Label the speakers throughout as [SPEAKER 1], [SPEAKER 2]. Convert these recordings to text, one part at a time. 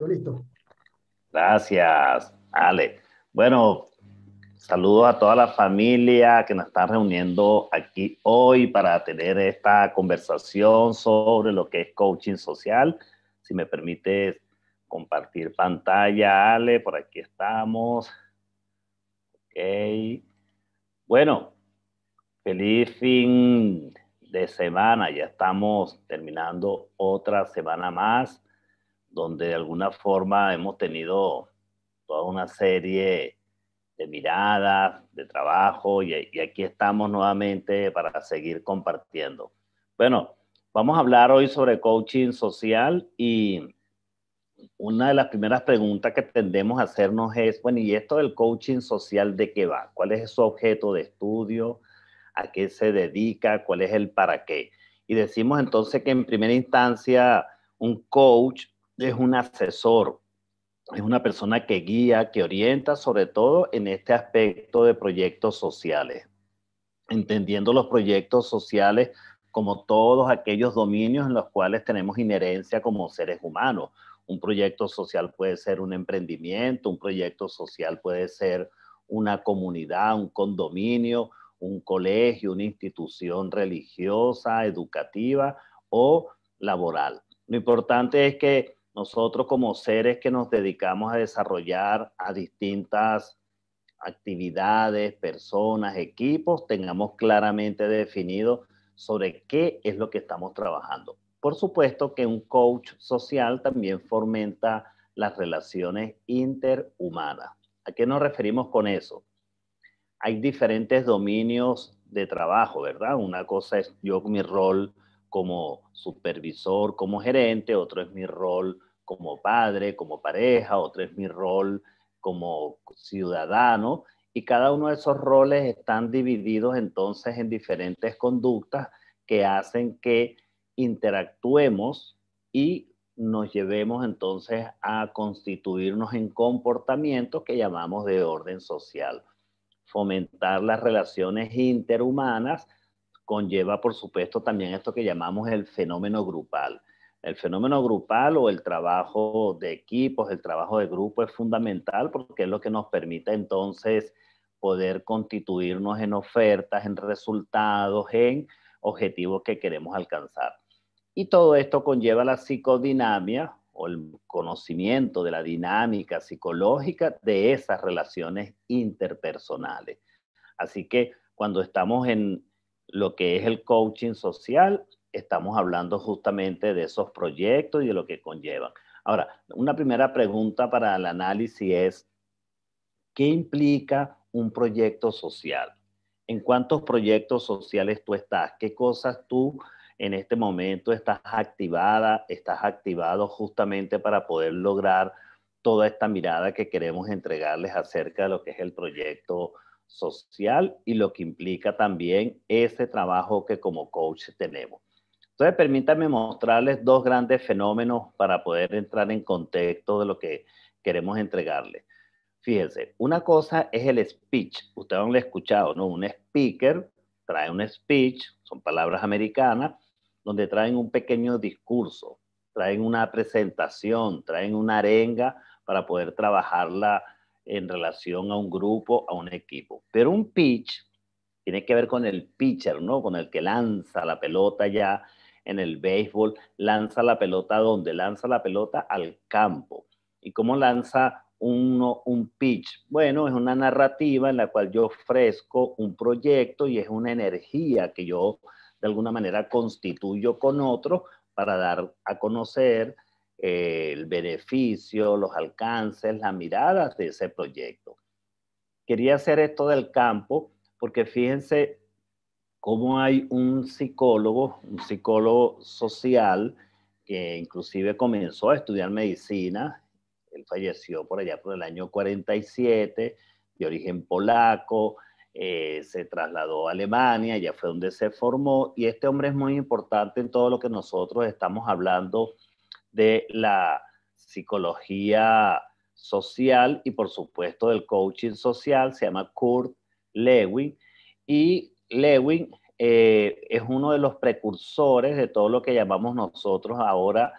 [SPEAKER 1] listo. Gracias, Ale. Bueno, saludo a toda la familia que nos está reuniendo aquí hoy para tener esta conversación sobre lo que es coaching social. Si me permites compartir pantalla, Ale, por aquí estamos. Ok. Bueno, feliz fin de semana. Ya estamos terminando otra semana más donde de alguna forma hemos tenido toda una serie de miradas, de trabajo, y, aquí estamos nuevamente para seguir compartiendo. Bueno, vamos a hablar hoy sobre coaching social y una de las primeras preguntas que tendemos a hacernos es, bueno, ¿y esto del coaching social de qué va? ¿Cuál es su objeto de estudio? ¿A qué se dedica? ¿Cuál es el para qué? Y decimos entonces que en primera instancia un coach es un asesor, es una persona que guía, que orienta, sobre todo en este aspecto de proyectos sociales, entendiendo los proyectos sociales como todos aquellos dominios en los cuales tenemos inherencia como seres humanos. Un proyecto social puede ser un emprendimiento, un proyecto social puede ser una comunidad, un condominio, un colegio, una institución religiosa, educativa o laboral. Lo importante es que nosotros como seres que nos dedicamos a desarrollar a distintas actividades, personas, equipos, tengamos claramente definido sobre qué es lo que estamos trabajando. Por supuesto que un coach social también fomenta las relaciones interhumanas. ¿A qué nos referimos con eso? Hay diferentes dominios de trabajo, ¿verdad? Una cosa es yo mi rol como supervisor, como gerente, otro es mi rol como padre, como pareja, otro es mi rol como ciudadano, y cada uno de esos roles están divididos entonces en diferentes conductas que hacen que interactuemos y nos llevemos entonces a constituirnos en comportamientos que llamamos de orden social. Fomentar las relaciones interhumanas conlleva, por supuesto, también esto que llamamos el fenómeno grupal. El fenómeno grupal o el trabajo de equipos, el trabajo de grupo es fundamental porque es lo que nos permite entonces poder constituirnos en ofertas, en resultados, en objetivos que queremos alcanzar. Y todo esto conlleva la psicodinamia o el conocimiento de la dinámica psicológica de esas relaciones interpersonales. Así que cuando estamos en lo que es el coaching social, estamos hablando justamente de esos proyectos y de lo que conllevan. Ahora, una primera pregunta para el análisis es, ¿qué implica un proyecto social? ¿En cuántos proyectos sociales tú estás? ¿Qué cosas tú en este momento estás activada, estás activado justamente para poder lograr toda esta mirada que queremos entregarles acerca de lo que es el proyecto social y lo que implica también ese trabajo que como coach tenemos? Entonces, permítanme mostrarles dos grandes fenómenos para poder entrar en contexto de lo que queremos entregarles. Fíjense, una cosa es el speech. Ustedes lo han escuchado, ¿no? Un speaker trae un speech, son palabras americanas, donde traen un pequeño discurso, traen una presentación, traen una arenga para poder trabajarla en relación a un grupo, a un equipo. Pero un pitch tiene que ver con el pitcher, ¿no? Con el que lanza la pelota ya en el béisbol, lanza la pelota donde lanza la pelota al campo. ¿Y cómo lanza uno un pitch? Bueno, es una narrativa en la cual yo ofrezco un proyecto y es una energía que yo de alguna manera constituyo con otro para dar a conocer eh, el beneficio, los alcances, las miradas de ese proyecto. Quería hacer esto del campo porque fíjense cómo hay un psicólogo, un psicólogo social, que inclusive comenzó a estudiar medicina, él falleció por allá por el año 47, de origen polaco, eh, se trasladó a Alemania, ya fue donde se formó, y este hombre es muy importante en todo lo que nosotros estamos hablando de la psicología social y por supuesto del coaching social, se llama Kurt Lewin, y Lewin eh, es uno de los precursores de todo lo que llamamos nosotros ahora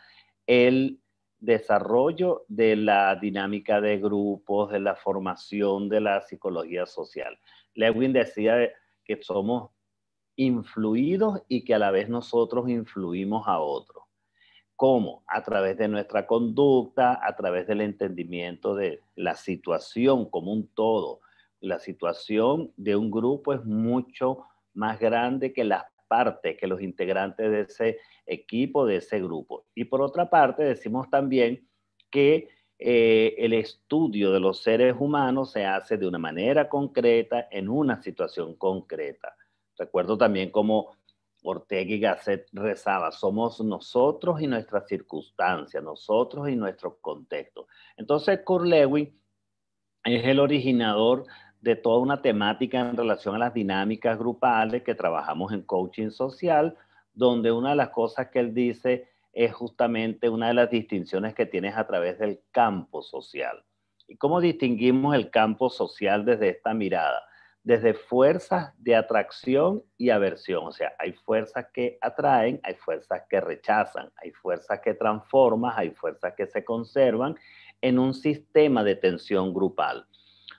[SPEAKER 1] el desarrollo de la dinámica de grupos, de la formación de la psicología social. Lewin decía que somos influidos y que a la vez nosotros influimos a otros. ¿Cómo? A través de nuestra conducta, a través del entendimiento de la situación como un todo, la situación de un grupo es mucho más grande que las partes, que los integrantes de ese equipo, de ese grupo. Y por otra parte, decimos también que eh, el estudio de los seres humanos se hace de una manera concreta, en una situación concreta. Recuerdo también como Ortega y Gasset rezaba, somos nosotros y nuestras circunstancias, nosotros y nuestro contexto. Entonces, Lewin es el originador de toda una temática en relación a las dinámicas grupales que trabajamos en coaching social, donde una de las cosas que él dice es justamente una de las distinciones que tienes a través del campo social. ¿Y cómo distinguimos el campo social desde esta mirada? Desde fuerzas de atracción y aversión. O sea, hay fuerzas que atraen, hay fuerzas que rechazan, hay fuerzas que transforman, hay fuerzas que se conservan en un sistema de tensión grupal.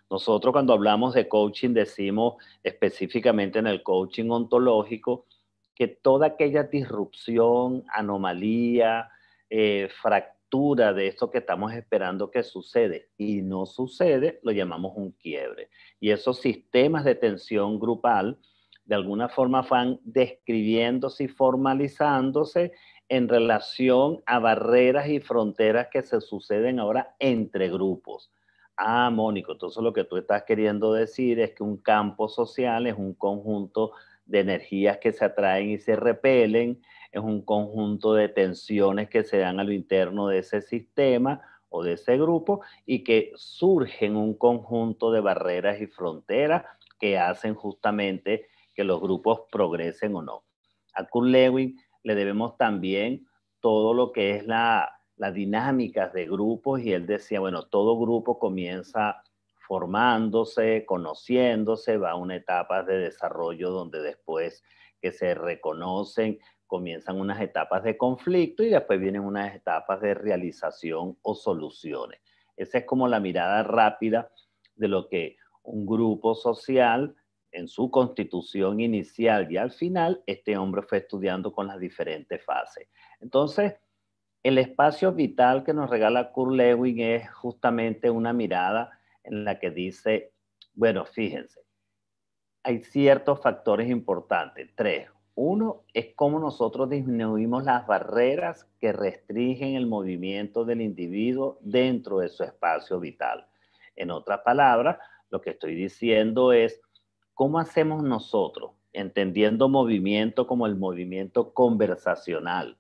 [SPEAKER 1] Nosotros cuando hablamos de coaching decimos específicamente en el coaching ontológico que toda aquella disrupción, anomalía, eh, fractura de esto que estamos esperando que sucede y no sucede, lo llamamos un quiebre. Y esos sistemas de tensión grupal de alguna forma van describiéndose y formalizándose en relación a barreras y fronteras que se suceden ahora entre grupos Ah, Mónico, entonces lo que tú estás queriendo decir es que un campo social es un conjunto de energías que se atraen y se repelen, es un conjunto de tensiones que se dan a lo interno de ese sistema o de ese grupo y que surgen un conjunto de barreras y fronteras que hacen justamente que los grupos progresen o no. A Kurt Lewin le debemos también todo lo que es la las dinámicas de grupos y él decía, bueno, todo grupo comienza formándose, conociéndose, va a una etapa de desarrollo donde después que se reconocen, comienzan unas etapas de conflicto y después vienen unas etapas de realización o soluciones. Esa es como la mirada rápida de lo que un grupo social en su constitución inicial y al final, este hombre fue estudiando con las diferentes fases. Entonces, el espacio vital que nos regala Kurt Lewin es justamente una mirada en la que dice, bueno, fíjense, hay ciertos factores importantes. Tres. Uno es cómo nosotros disminuimos las barreras que restringen el movimiento del individuo dentro de su espacio vital. En otras palabras, lo que estoy diciendo es cómo hacemos nosotros, entendiendo movimiento como el movimiento conversacional,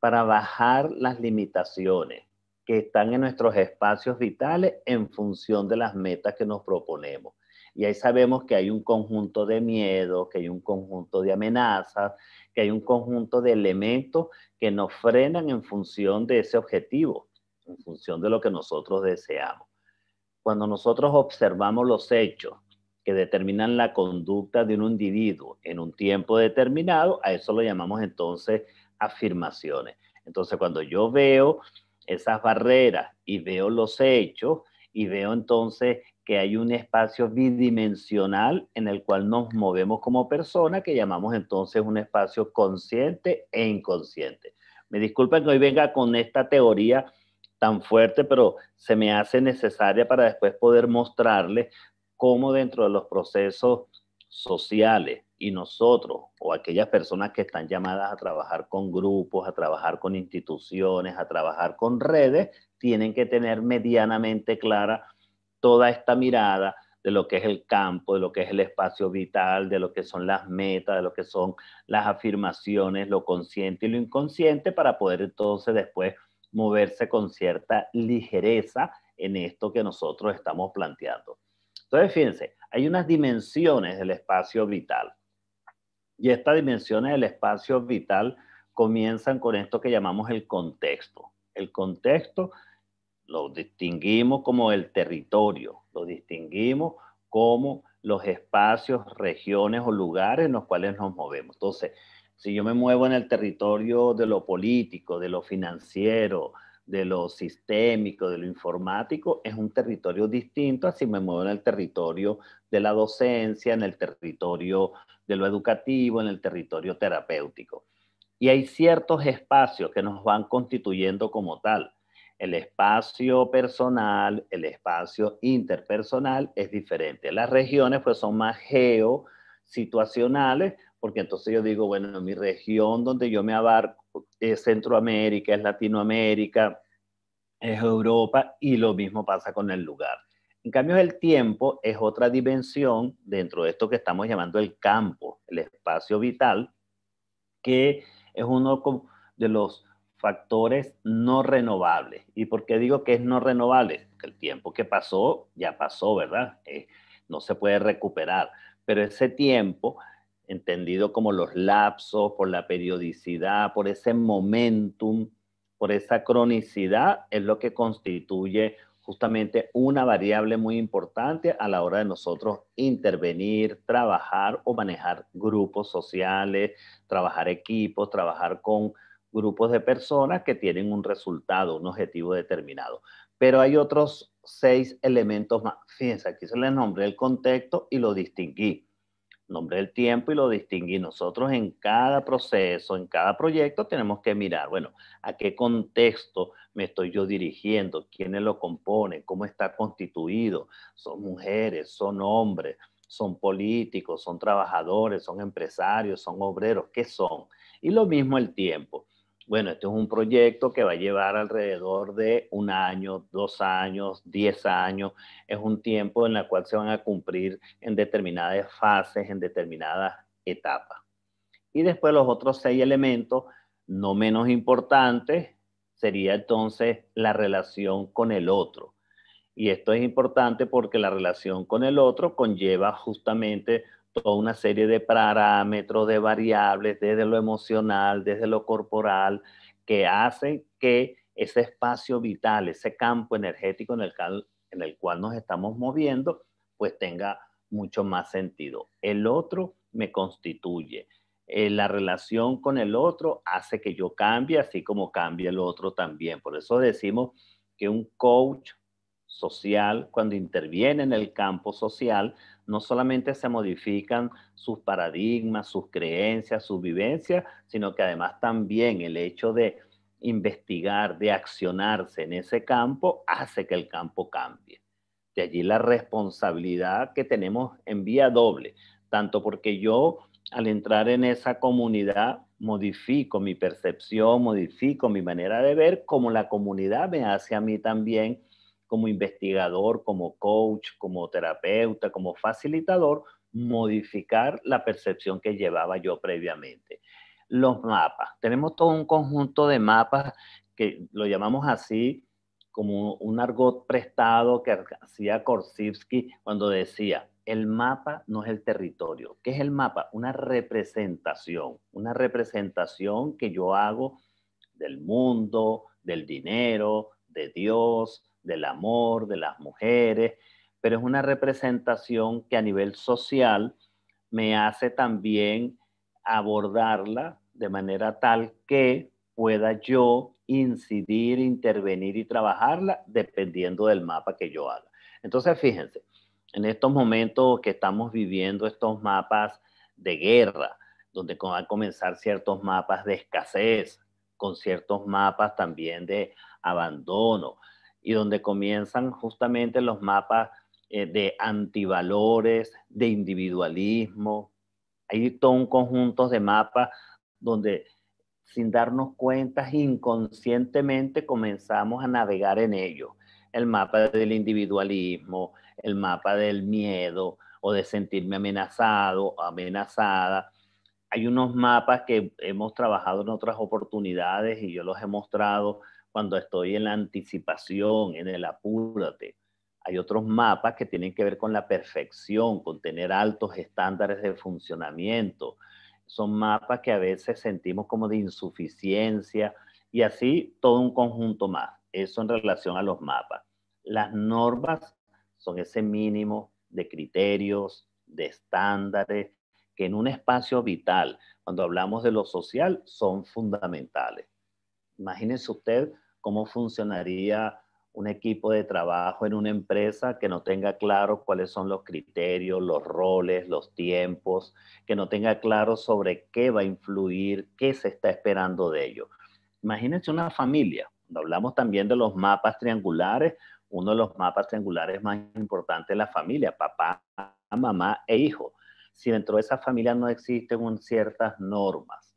[SPEAKER 1] para bajar las limitaciones que están en nuestros espacios vitales en función de las metas que nos proponemos. Y ahí sabemos que hay un conjunto de miedos, que hay un conjunto de amenazas, que hay un conjunto de elementos que nos frenan en función de ese objetivo, en función de lo que nosotros deseamos. Cuando nosotros observamos los hechos que determinan la conducta de un individuo en un tiempo determinado, a eso lo llamamos entonces afirmaciones. Entonces, cuando yo veo esas barreras y veo los hechos y veo entonces que hay un espacio bidimensional en el cual nos movemos como personas que llamamos entonces un espacio consciente e inconsciente. Me disculpen que hoy venga con esta teoría tan fuerte, pero se me hace necesaria para después poder mostrarles cómo dentro de los procesos sociales, y nosotros o aquellas personas que están llamadas a trabajar con grupos, a trabajar con instituciones, a trabajar con redes, tienen que tener medianamente clara toda esta mirada de lo que es el campo, de lo que es el espacio vital, de lo que son las metas, de lo que son las afirmaciones, lo consciente y lo inconsciente, para poder entonces después moverse con cierta ligereza en esto que nosotros estamos planteando. Entonces, fíjense, hay unas dimensiones del espacio vital. Y estas dimensiones del espacio vital comienzan con esto que llamamos el contexto. El contexto lo distinguimos como el territorio, lo distinguimos como los espacios, regiones o lugares en los cuales nos movemos. Entonces, si yo me muevo en el territorio de lo político, de lo financiero, de lo sistémico, de lo informático, es un territorio distinto así si me muevo en el territorio de la docencia, en el territorio de lo educativo, en el territorio terapéutico. Y hay ciertos espacios que nos van constituyendo como tal. El espacio personal, el espacio interpersonal es diferente. Las regiones pues son más geosituacionales, porque entonces yo digo, bueno, mi región donde yo me abarco es Centroamérica, es Latinoamérica, es Europa y lo mismo pasa con el lugar. En cambio, el tiempo es otra dimensión dentro de esto que estamos llamando el campo, el espacio vital, que es uno de los factores no renovables. ¿Y por qué digo que es no renovable? El tiempo que pasó ya pasó, ¿verdad? Eh, no se puede recuperar, pero ese tiempo, entendido como los lapsos, por la periodicidad, por ese momentum, por esa cronicidad, es lo que constituye justamente una variable muy importante a la hora de nosotros intervenir, trabajar o manejar grupos sociales, trabajar equipos, trabajar con grupos de personas que tienen un resultado, un objetivo determinado. Pero hay otros seis elementos más. Fíjense, aquí se les nombré el contexto y lo distinguí nombre el tiempo y lo distinguí. Nosotros en cada proceso, en cada proyecto, tenemos que mirar, bueno, a qué contexto me estoy yo dirigiendo, quiénes lo componen, cómo está constituido, son mujeres, son hombres, son políticos, son trabajadores, son empresarios, son obreros, ¿qué son? Y lo mismo el tiempo bueno, este es un proyecto que va a llevar alrededor de un año, dos años, diez años. Es un tiempo en el cual se van a cumplir en determinadas fases, en determinadas etapas. Y después los otros seis elementos, no menos importantes, sería entonces la relación con el otro. Y esto es importante porque la relación con el otro conlleva justamente una serie de parámetros, de variables, desde lo emocional, desde lo corporal, que hacen que ese espacio vital, ese campo energético en el cual, en el cual nos estamos moviendo, pues tenga mucho más sentido. El otro me constituye. Eh, la relación con el otro hace que yo cambie, así como cambia el otro también. Por eso decimos que un coach social, cuando interviene en el campo social, no solamente se modifican sus paradigmas, sus creencias, sus vivencias, sino que además también el hecho de investigar, de accionarse en ese campo, hace que el campo cambie. De allí la responsabilidad que tenemos en vía doble, tanto porque yo al entrar en esa comunidad modifico mi percepción, modifico mi manera de ver, como la comunidad me hace a mí también como investigador, como coach, como terapeuta, como facilitador, modificar la percepción que llevaba yo previamente. Los mapas. Tenemos todo un conjunto de mapas que lo llamamos así como un argot prestado que hacía Korsivsky cuando decía, el mapa no es el territorio. ¿Qué es el mapa? Una representación, una representación que yo hago del mundo, del dinero, de Dios, del amor, de las mujeres, pero es una representación que a nivel social me hace también abordarla de manera tal que pueda yo incidir, intervenir y trabajarla dependiendo del mapa que yo haga. Entonces, fíjense, en estos momentos que estamos viviendo estos mapas de guerra, donde van a comenzar ciertos mapas de escasez, con ciertos mapas también de abandono, y donde comienzan justamente los mapas eh, de antivalores, de individualismo. Hay todo un conjunto de mapas donde sin darnos cuenta, inconscientemente comenzamos a navegar en ellos. El mapa del individualismo, el mapa del miedo o de sentirme amenazado, amenazada. Hay unos mapas que hemos trabajado en otras oportunidades y yo los he mostrado cuando estoy en la anticipación, en el apúrate. Hay otros mapas que tienen que ver con la perfección, con tener altos estándares de funcionamiento. Son mapas que a veces sentimos como de insuficiencia y así todo un conjunto más. Eso en relación a los mapas. Las normas son ese mínimo de criterios, de estándares, que en un espacio vital, cuando hablamos de lo social, son fundamentales. Imagínense usted cómo funcionaría un equipo de trabajo en una empresa que no tenga claro cuáles son los criterios, los roles, los tiempos, que no tenga claro sobre qué va a influir, qué se está esperando de ello. Imagínense una familia, hablamos también de los mapas triangulares, uno de los mapas triangulares más importantes es la familia, papá, mamá e hijo. Si dentro de esa familia no existen ciertas normas,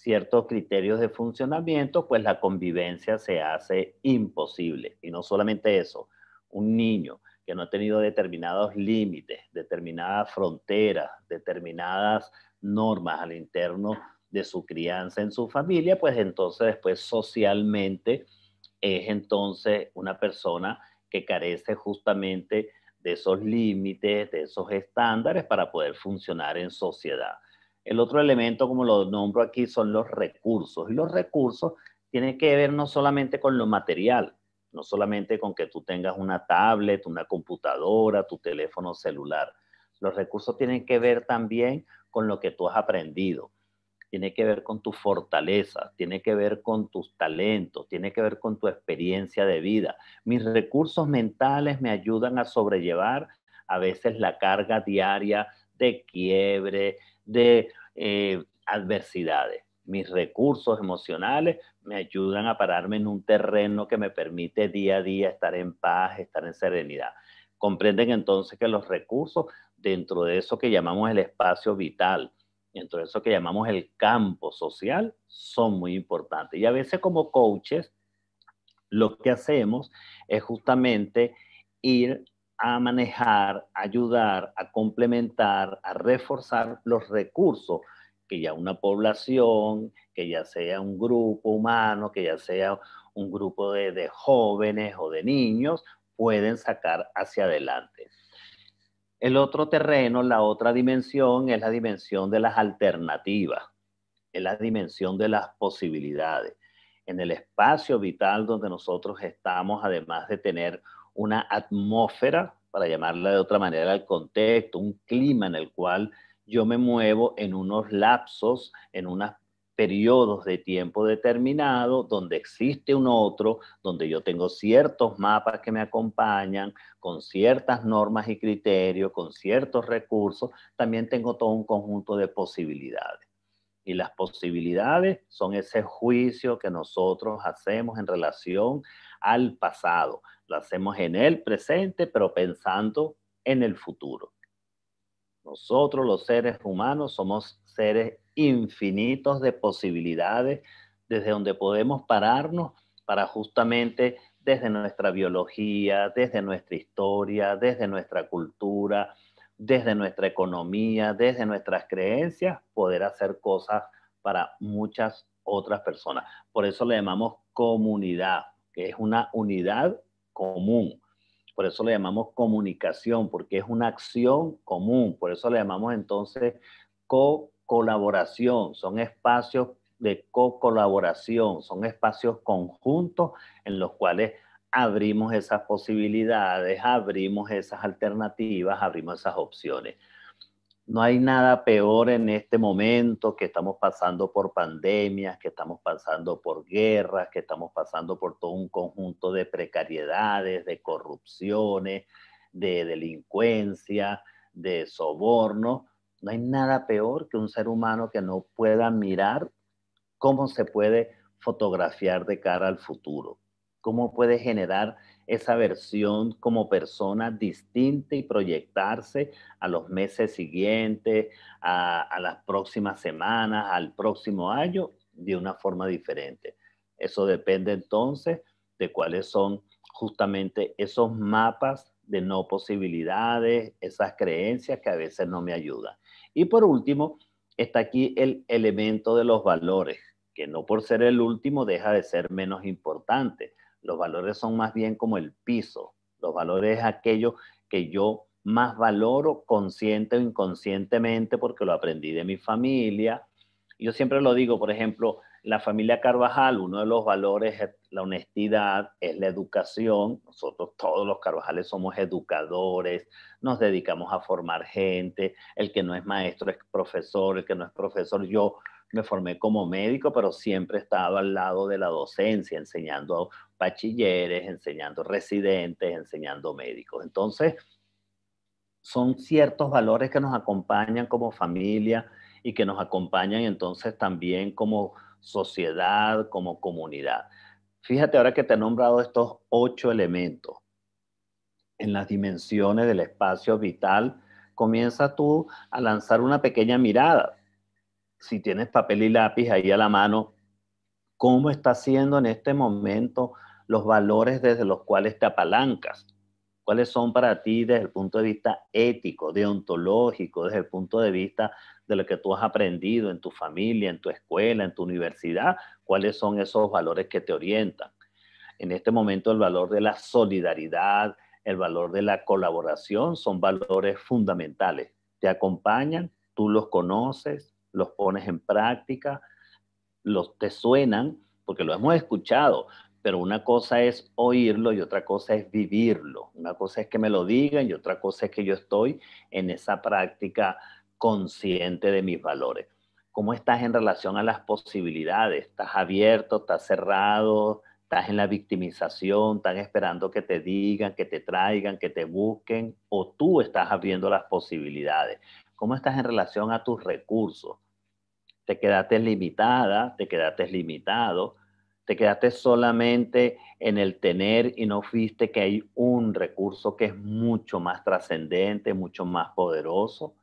[SPEAKER 1] ciertos criterios de funcionamiento, pues la convivencia se hace imposible. Y no solamente eso, un niño que no ha tenido determinados límites, determinadas fronteras, determinadas normas al interno de su crianza en su familia, pues entonces después pues socialmente es entonces una persona que carece justamente de esos límites, de esos estándares para poder funcionar en sociedad. El otro elemento, como lo nombro aquí, son los recursos. Y los recursos tienen que ver no solamente con lo material, no solamente con que tú tengas una tablet, una computadora, tu teléfono celular. Los recursos tienen que ver también con lo que tú has aprendido, tiene que ver con tu fortaleza, tiene que ver con tus talentos, tiene que ver con tu experiencia de vida. Mis recursos mentales me ayudan a sobrellevar a veces la carga diaria de quiebre, de eh, adversidades. Mis recursos emocionales me ayudan a pararme en un terreno que me permite día a día estar en paz, estar en serenidad. Comprenden entonces que los recursos dentro de eso que llamamos el espacio vital, dentro de eso que llamamos el campo social, son muy importantes. Y a veces como coaches, lo que hacemos es justamente ir a manejar, ayudar, a complementar, a reforzar los recursos que ya una población, que ya sea un grupo humano, que ya sea un grupo de, de jóvenes o de niños, pueden sacar hacia adelante. El otro terreno, la otra dimensión, es la dimensión de las alternativas, es la dimensión de las posibilidades. En el espacio vital donde nosotros estamos, además de tener una atmósfera, para llamarla de otra manera, el contexto, un clima en el cual yo me muevo en unos lapsos, en unos periodos de tiempo determinado, donde existe un otro, donde yo tengo ciertos mapas que me acompañan, con ciertas normas y criterios, con ciertos recursos, también tengo todo un conjunto de posibilidades y las posibilidades son ese juicio que nosotros hacemos en relación al pasado. Lo hacemos en el presente, pero pensando en el futuro. Nosotros los seres humanos somos seres infinitos de posibilidades desde donde podemos pararnos para justamente desde nuestra biología, desde nuestra historia, desde nuestra cultura, desde nuestra economía, desde nuestras creencias, poder hacer cosas para muchas otras personas. Por eso le llamamos comunidad, que es una unidad común. Por eso le llamamos comunicación, porque es una acción común. Por eso le llamamos entonces co-colaboración. Son espacios de co-colaboración, son espacios conjuntos en los cuales abrimos esas posibilidades, abrimos esas alternativas, abrimos esas opciones. No hay nada peor en este momento que estamos pasando por pandemias, que estamos pasando por guerras, que estamos pasando por todo un conjunto de precariedades, de corrupciones, de delincuencia, de soborno. No hay nada peor que un ser humano que no pueda mirar cómo se puede fotografiar de cara al futuro cómo puede generar esa versión como persona distinta y proyectarse a los meses siguientes, a, a, las próximas semanas, al próximo año, de una forma diferente. Eso depende entonces de cuáles son justamente esos mapas de no posibilidades, esas creencias que a veces no me ayudan. Y por último, está aquí el elemento de los valores, que no por ser el último deja de ser menos importante los valores son más bien como el piso. Los valores es aquello que yo más valoro consciente o inconscientemente porque lo aprendí de mi familia. Yo siempre lo digo, por ejemplo, la familia Carvajal, uno de los valores es la honestidad, es la educación. Nosotros todos los Carvajales somos educadores, nos dedicamos a formar gente. El que no es maestro es profesor, el que no es profesor, yo me formé como médico, pero siempre he estado al lado de la docencia, enseñando bachilleres, enseñando residentes, enseñando médicos. Entonces, son ciertos valores que nos acompañan como familia y que nos acompañan entonces también como sociedad, como comunidad. Fíjate ahora que te he nombrado estos ocho elementos en las dimensiones del espacio vital. Comienza tú a lanzar una pequeña mirada. Si tienes papel y lápiz ahí a la mano, ¿cómo está siendo en este momento los valores desde los cuales te apalancas. ¿Cuáles son para ti desde el punto de vista ético, deontológico, desde el punto de vista de lo que tú has aprendido en tu familia, en tu escuela, en tu universidad? ¿Cuáles son esos valores que te orientan? En este momento el valor de la solidaridad, el valor de la colaboración son valores fundamentales. Te acompañan, tú los conoces, los pones en práctica, los te suenan, porque lo hemos escuchado pero una cosa es oírlo y otra cosa es vivirlo. Una cosa es que me lo digan y otra cosa es que yo estoy en esa práctica consciente de mis valores. ¿Cómo estás en relación a las posibilidades? ¿Estás abierto? ¿Estás cerrado? ¿Estás en la victimización? ¿Estás esperando que te digan, que te traigan, que te busquen? ¿O tú estás abriendo las posibilidades? ¿Cómo estás en relación a tus recursos? ¿Te quedaste limitada? ¿Te quedaste limitado? te quedaste solamente en el tener y no fuiste que hay un recurso que es mucho más trascendente, mucho más poderoso.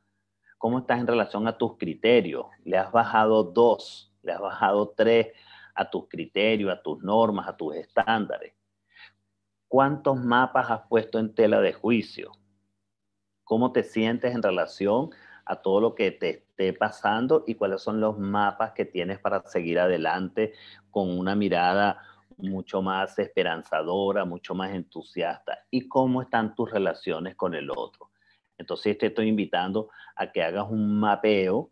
[SPEAKER 1] ¿Cómo estás en relación a tus criterios? ¿Le has bajado dos? ¿Le has bajado tres a tus criterios, a tus normas, a tus estándares? ¿Cuántos mapas has puesto en tela de juicio? ¿Cómo te sientes en relación a todo lo que te esté pasando y cuáles son los mapas que tienes para seguir adelante con una mirada mucho más esperanzadora, mucho más entusiasta y cómo están tus relaciones con el otro. Entonces te estoy invitando a que hagas un mapeo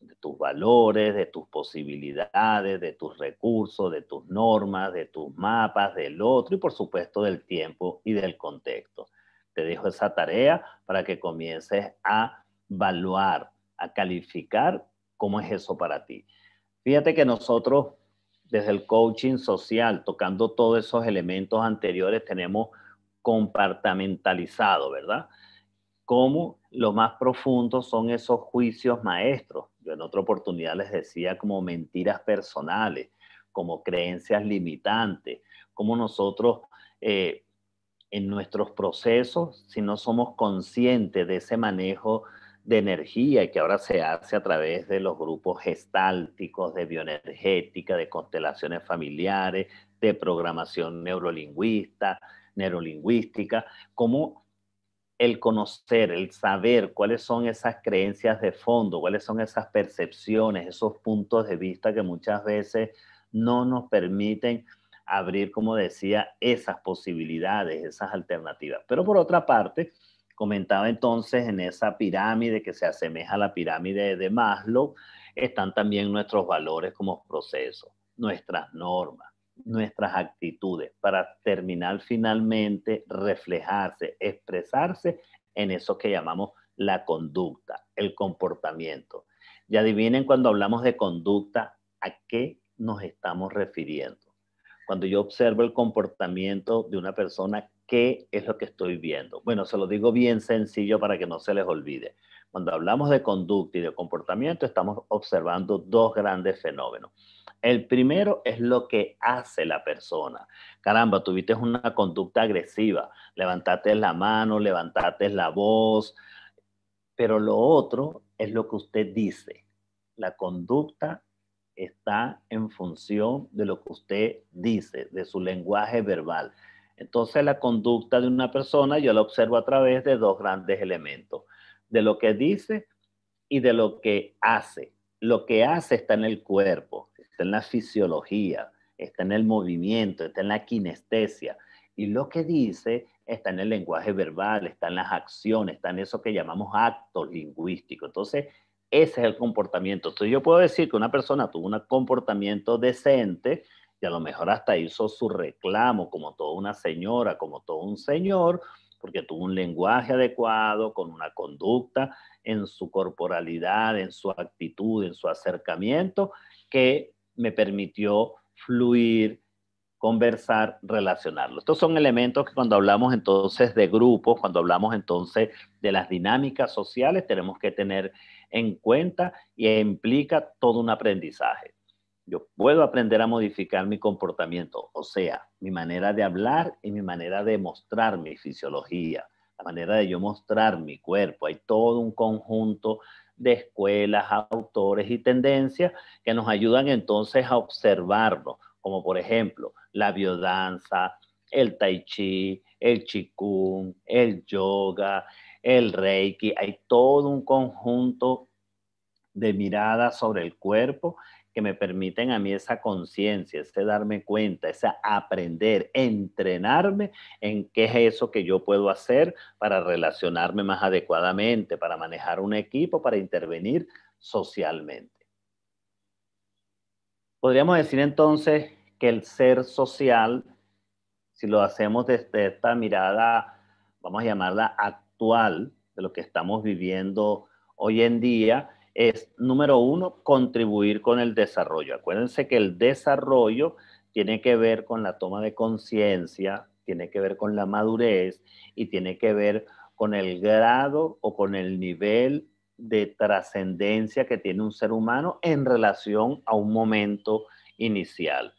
[SPEAKER 1] de tus valores, de tus posibilidades, de tus recursos, de tus normas, de tus mapas, del otro y por supuesto del tiempo y del contexto. Te dejo esa tarea para que comiences a evaluar a calificar cómo es eso para ti. Fíjate que nosotros desde el coaching social, tocando todos esos elementos anteriores, tenemos compartamentalizado, ¿verdad? Cómo lo más profundo son esos juicios maestros. Yo en otra oportunidad les decía como mentiras personales, como creencias limitantes, como nosotros eh, en nuestros procesos, si no somos conscientes de ese manejo de energía y que ahora se hace a través de los grupos gestálticos, de bioenergética, de constelaciones familiares, de programación neurolingüista, neurolingüística, como el conocer, el saber cuáles son esas creencias de fondo, cuáles son esas percepciones, esos puntos de vista que muchas veces no nos permiten abrir, como decía, esas posibilidades, esas alternativas. Pero por otra parte, comentaba entonces, en esa pirámide que se asemeja a la pirámide de Maslow, están también nuestros valores como procesos, nuestras normas, nuestras actitudes, para terminar finalmente reflejarse, expresarse en eso que llamamos la conducta, el comportamiento. Y adivinen cuando hablamos de conducta, ¿a qué nos estamos refiriendo? Cuando yo observo el comportamiento de una persona, qué es lo que estoy viendo. Bueno, se lo digo bien sencillo para que no se les olvide. Cuando hablamos de conducta y de comportamiento, estamos observando dos grandes fenómenos. El primero es lo que hace la persona. Caramba, tuviste una conducta agresiva, Levantate la mano, levantate la voz, pero lo otro es lo que usted dice. La conducta está en función de lo que usted dice, de su lenguaje verbal. Entonces la conducta de una persona yo la observo a través de dos grandes elementos, de lo que dice y de lo que hace. Lo que hace está en el cuerpo, está en la fisiología, está en el movimiento, está en la kinestesia. Y lo que dice está en el lenguaje verbal, está en las acciones, está en eso que llamamos actos lingüísticos. Entonces, ese es el comportamiento. Entonces, yo puedo decir que una persona tuvo un comportamiento decente y a lo mejor hasta hizo su reclamo como toda una señora, como todo un señor, porque tuvo un lenguaje adecuado, con una conducta en su corporalidad, en su actitud, en su acercamiento, que me permitió fluir, conversar, relacionarlo. Estos son elementos que cuando hablamos entonces de grupos, cuando hablamos entonces de las dinámicas sociales, tenemos que tener en cuenta y implica todo un aprendizaje. Yo puedo aprender a modificar mi comportamiento, o sea, mi manera de hablar y mi manera de mostrar mi fisiología, la manera de yo mostrar mi cuerpo. Hay todo un conjunto de escuelas, autores y tendencias que nos ayudan entonces a observarlo, como por ejemplo la biodanza, el tai chi, el qigong, el yoga, el reiki. Hay todo un conjunto de miradas sobre el cuerpo que me permiten a mí esa conciencia, ese darme cuenta, ese aprender, entrenarme en qué es eso que yo puedo hacer para relacionarme más adecuadamente, para manejar un equipo, para intervenir socialmente. Podríamos decir entonces que el ser social, si lo hacemos desde esta mirada, vamos a llamarla actual, de lo que estamos viviendo hoy en día, es, número uno, contribuir con el desarrollo. Acuérdense que el desarrollo tiene que ver con la toma de conciencia, tiene que ver con la madurez y tiene que ver con el grado o con el nivel de trascendencia que tiene un ser humano en relación a un momento inicial.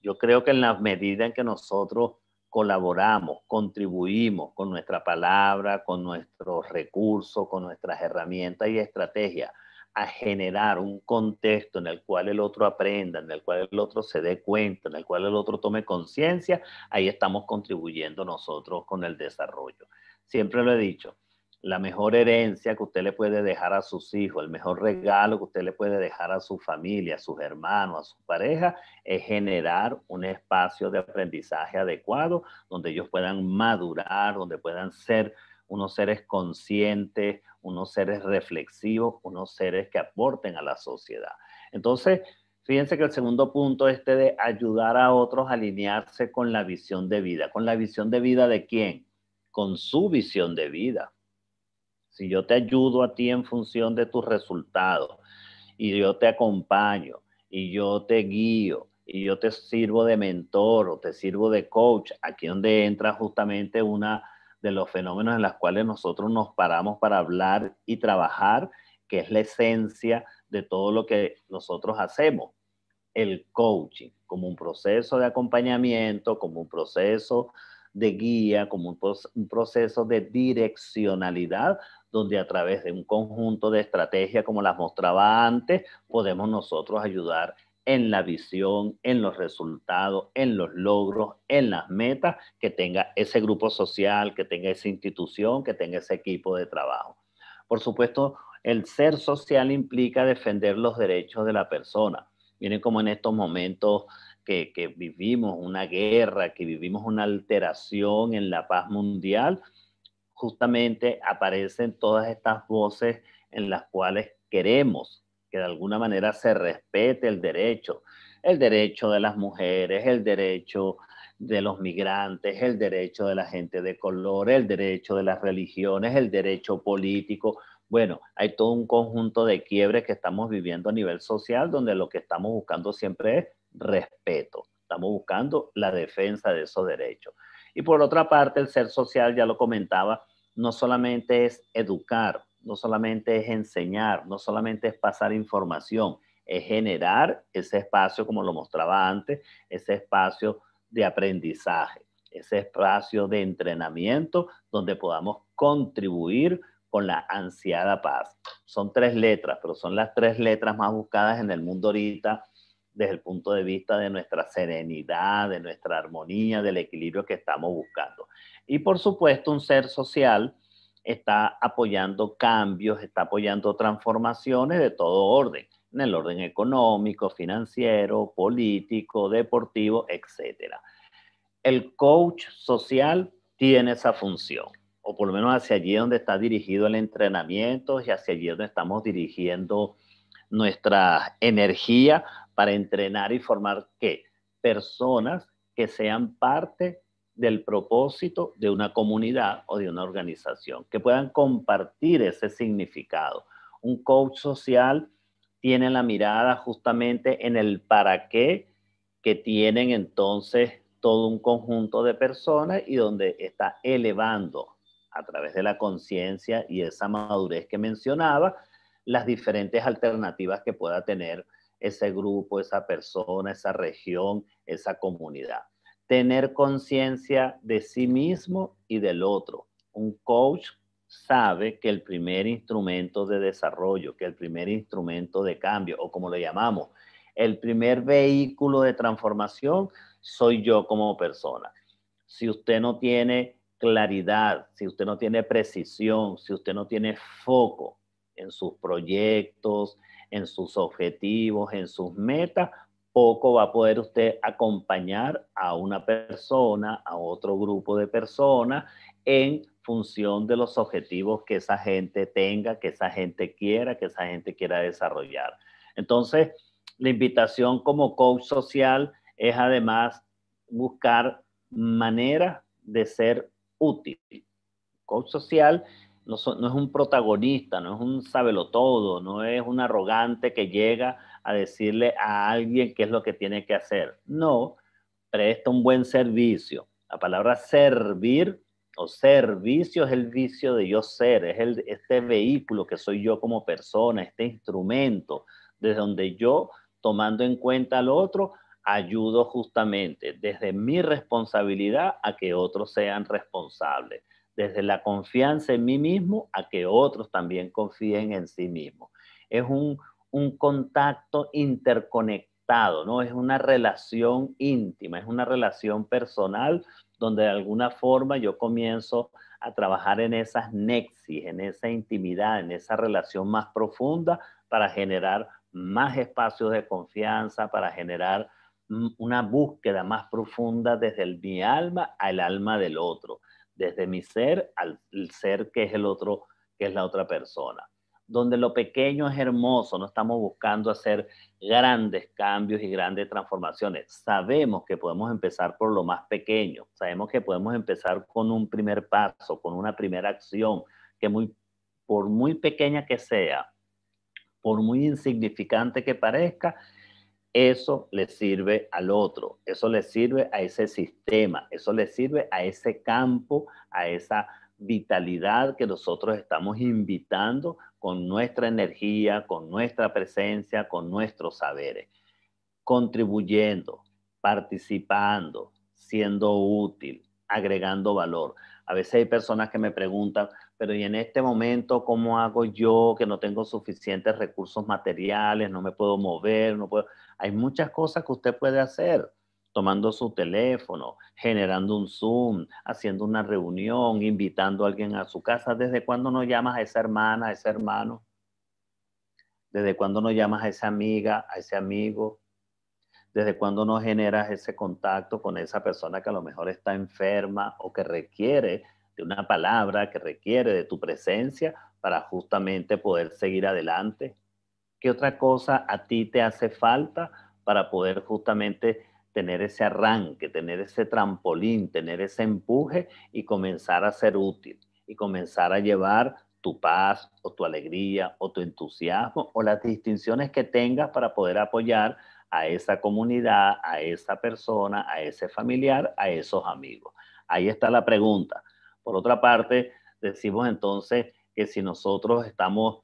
[SPEAKER 1] Yo creo que en la medida en que nosotros colaboramos, contribuimos con nuestra palabra, con nuestros recursos, con nuestras herramientas y estrategias a generar un contexto en el cual el otro aprenda, en el cual el otro se dé cuenta, en el cual el otro tome conciencia, ahí estamos contribuyendo nosotros con el desarrollo. Siempre lo he dicho, la mejor herencia que usted le puede dejar a sus hijos, el mejor regalo que usted le puede dejar a su familia, a sus hermanos, a su pareja, es generar un espacio de aprendizaje adecuado donde ellos puedan madurar, donde puedan ser unos seres conscientes, unos seres reflexivos, unos seres que aporten a la sociedad. Entonces, Fíjense que el segundo punto este de ayudar a otros a alinearse con la visión de vida. ¿Con la visión de vida de quién? Con su visión de vida si yo te ayudo a ti en función de tus resultados y yo te acompaño y yo te guío y yo te sirvo de mentor o te sirvo de coach, aquí donde entra justamente una de los fenómenos en los cuales nosotros nos paramos para hablar y trabajar, que es la esencia de todo lo que nosotros hacemos, el coaching, como un proceso de acompañamiento, como un proceso de guía, como un, proceso de direccionalidad donde a través de un conjunto de estrategias como las mostraba antes, podemos nosotros ayudar en la visión, en los resultados, en los logros, en las metas que tenga ese grupo social, que tenga esa institución, que tenga ese equipo de trabajo. Por supuesto, el ser social implica defender los derechos de la persona. Miren como en estos momentos que, que vivimos una guerra, que vivimos una alteración en la paz mundial, justamente aparecen todas estas voces en las cuales queremos que de alguna manera se respete el derecho, el derecho de las mujeres, el derecho de los migrantes, el derecho de la gente de color, el derecho de las religiones, el derecho político. Bueno, hay todo un conjunto de quiebres que estamos viviendo a nivel social donde lo que estamos buscando siempre es respeto. Estamos buscando la defensa de esos derechos. Y por otra parte, el ser social, ya lo comentaba, no solamente es educar, no solamente es enseñar, no solamente es pasar información, es generar ese espacio, como lo mostraba antes, ese espacio de aprendizaje, ese espacio de entrenamiento donde podamos contribuir con la ansiada paz. Son tres letras, pero son las tres letras más buscadas en el mundo ahorita desde el punto de vista de nuestra serenidad, de nuestra armonía, del equilibrio que estamos buscando. Y por supuesto, un ser social está apoyando cambios, está apoyando transformaciones de todo orden, en el orden económico, financiero, político, deportivo, etc. El coach social tiene esa función, o por lo menos hacia allí donde está dirigido el entrenamiento y hacia allí donde estamos dirigiendo nuestra energía para entrenar y formar qué? Personas que sean parte del propósito de una comunidad o de una organización, que puedan compartir ese significado. Un coach social tiene la mirada justamente en el para qué que tienen entonces todo un conjunto de personas y donde está elevando a través de la conciencia y esa madurez que mencionaba las diferentes alternativas que pueda tener ese grupo, esa persona, esa región, esa comunidad. Tener conciencia de sí mismo y del otro. Un coach sabe que el primer instrumento de desarrollo, que el primer instrumento de cambio, o como lo llamamos, el primer vehículo de transformación soy yo como persona. Si usted no tiene claridad, si usted no tiene precisión, si usted no tiene foco en sus proyectos, en sus objetivos, en sus metas, poco va a poder usted acompañar a una persona, a otro grupo de personas en función de los objetivos que esa gente tenga, que esa gente quiera, que esa gente quiera desarrollar. Entonces, la invitación como coach social es además buscar maneras de ser útil. Coach social no, es un protagonista, no es un todo, no es un arrogante que llega a decirle a alguien qué es lo que tiene que hacer. No, presta un buen servicio. La palabra servir o servicio es el vicio de yo ser, es este vehículo que soy yo como persona, este instrumento, desde donde yo, tomando en cuenta al otro, ayudo justamente desde mi responsabilidad a que otros sean responsables desde la confianza en mí mismo a que otros también confíen en sí mismos. Es un, contacto interconectado, ¿no? Es una relación íntima, es una relación personal donde de alguna forma yo comienzo a trabajar en esas nexis, en esa intimidad, en esa relación más profunda para generar más espacios de confianza, para generar una búsqueda más profunda desde mi alma al alma del otro desde mi ser al ser que es el otro, que es la otra persona. Donde lo pequeño es hermoso, no estamos buscando hacer grandes cambios y grandes transformaciones. Sabemos que podemos empezar por lo más pequeño, sabemos que podemos empezar con un primer paso, con una primera acción, que muy, por muy pequeña que sea, por muy insignificante que parezca, eso le sirve al otro, eso le sirve a ese sistema, eso le sirve a ese campo, a esa vitalidad que nosotros estamos invitando con nuestra energía, con nuestra presencia, con nuestros saberes, contribuyendo, participando, siendo útil, agregando valor. A veces hay personas que me preguntan, pero ¿y en este momento cómo hago yo que no tengo suficientes recursos materiales, no me puedo mover, no puedo? Hay muchas cosas que usted puede hacer tomando su teléfono, generando un Zoom, haciendo una reunión, invitando a alguien a su casa. ¿Desde cuándo no llamas a esa hermana, a ese hermano? ¿Desde cuándo no llamas a esa amiga, a ese amigo? desde cuándo no generas ese contacto con esa persona que a lo mejor está enferma o que requiere de una palabra, que requiere de tu presencia para justamente poder seguir adelante. ¿Qué otra cosa a ti te hace falta para poder justamente tener ese arranque, tener ese trampolín, tener ese empuje y comenzar a ser útil y comenzar a llevar tu paz o tu alegría o tu entusiasmo o las distinciones que tengas para poder apoyar a esa comunidad, a esa persona, a ese familiar, a esos amigos. Ahí está la pregunta. Por otra parte, decimos entonces que si nosotros estamos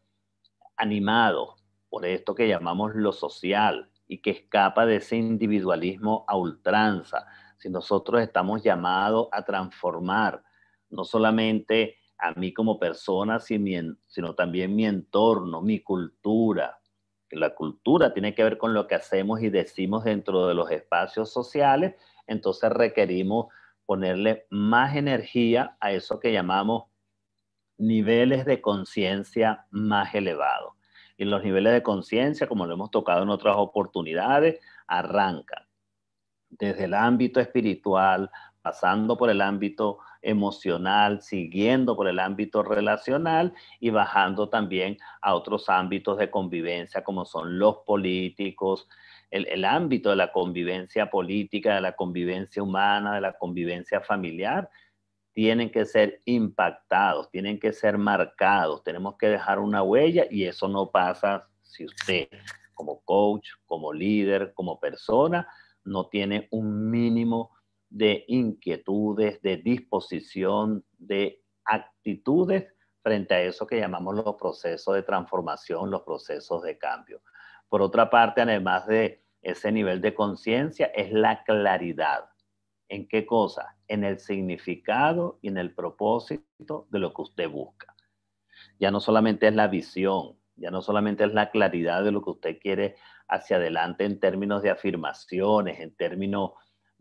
[SPEAKER 1] animados por esto que llamamos lo social y que escapa de ese individualismo a ultranza, si nosotros estamos llamados a transformar no solamente a mí como persona, sino también mi entorno, mi cultura, la cultura tiene que ver con lo que hacemos y decimos dentro de los espacios sociales, entonces requerimos ponerle más energía a eso que llamamos niveles de conciencia más elevados. Y los niveles de conciencia, como lo hemos tocado en otras oportunidades, arrancan desde el ámbito espiritual, pasando por el ámbito emocional, siguiendo por el ámbito relacional y bajando también a otros ámbitos de convivencia como son los políticos, el, ámbito de la convivencia política, de la convivencia humana, de la convivencia familiar, tienen que ser impactados, tienen que ser marcados, tenemos que dejar una huella y eso no pasa si usted como coach, como líder, como persona, no tiene un mínimo de inquietudes, de disposición, de actitudes frente a eso que llamamos los procesos de transformación, los procesos de cambio. Por otra parte, además de ese nivel de conciencia, es la claridad. ¿En qué cosa? En el significado y en el propósito de lo que usted busca. Ya no solamente es la visión, ya no solamente es la claridad de lo que usted quiere hacia adelante en términos de afirmaciones, en términos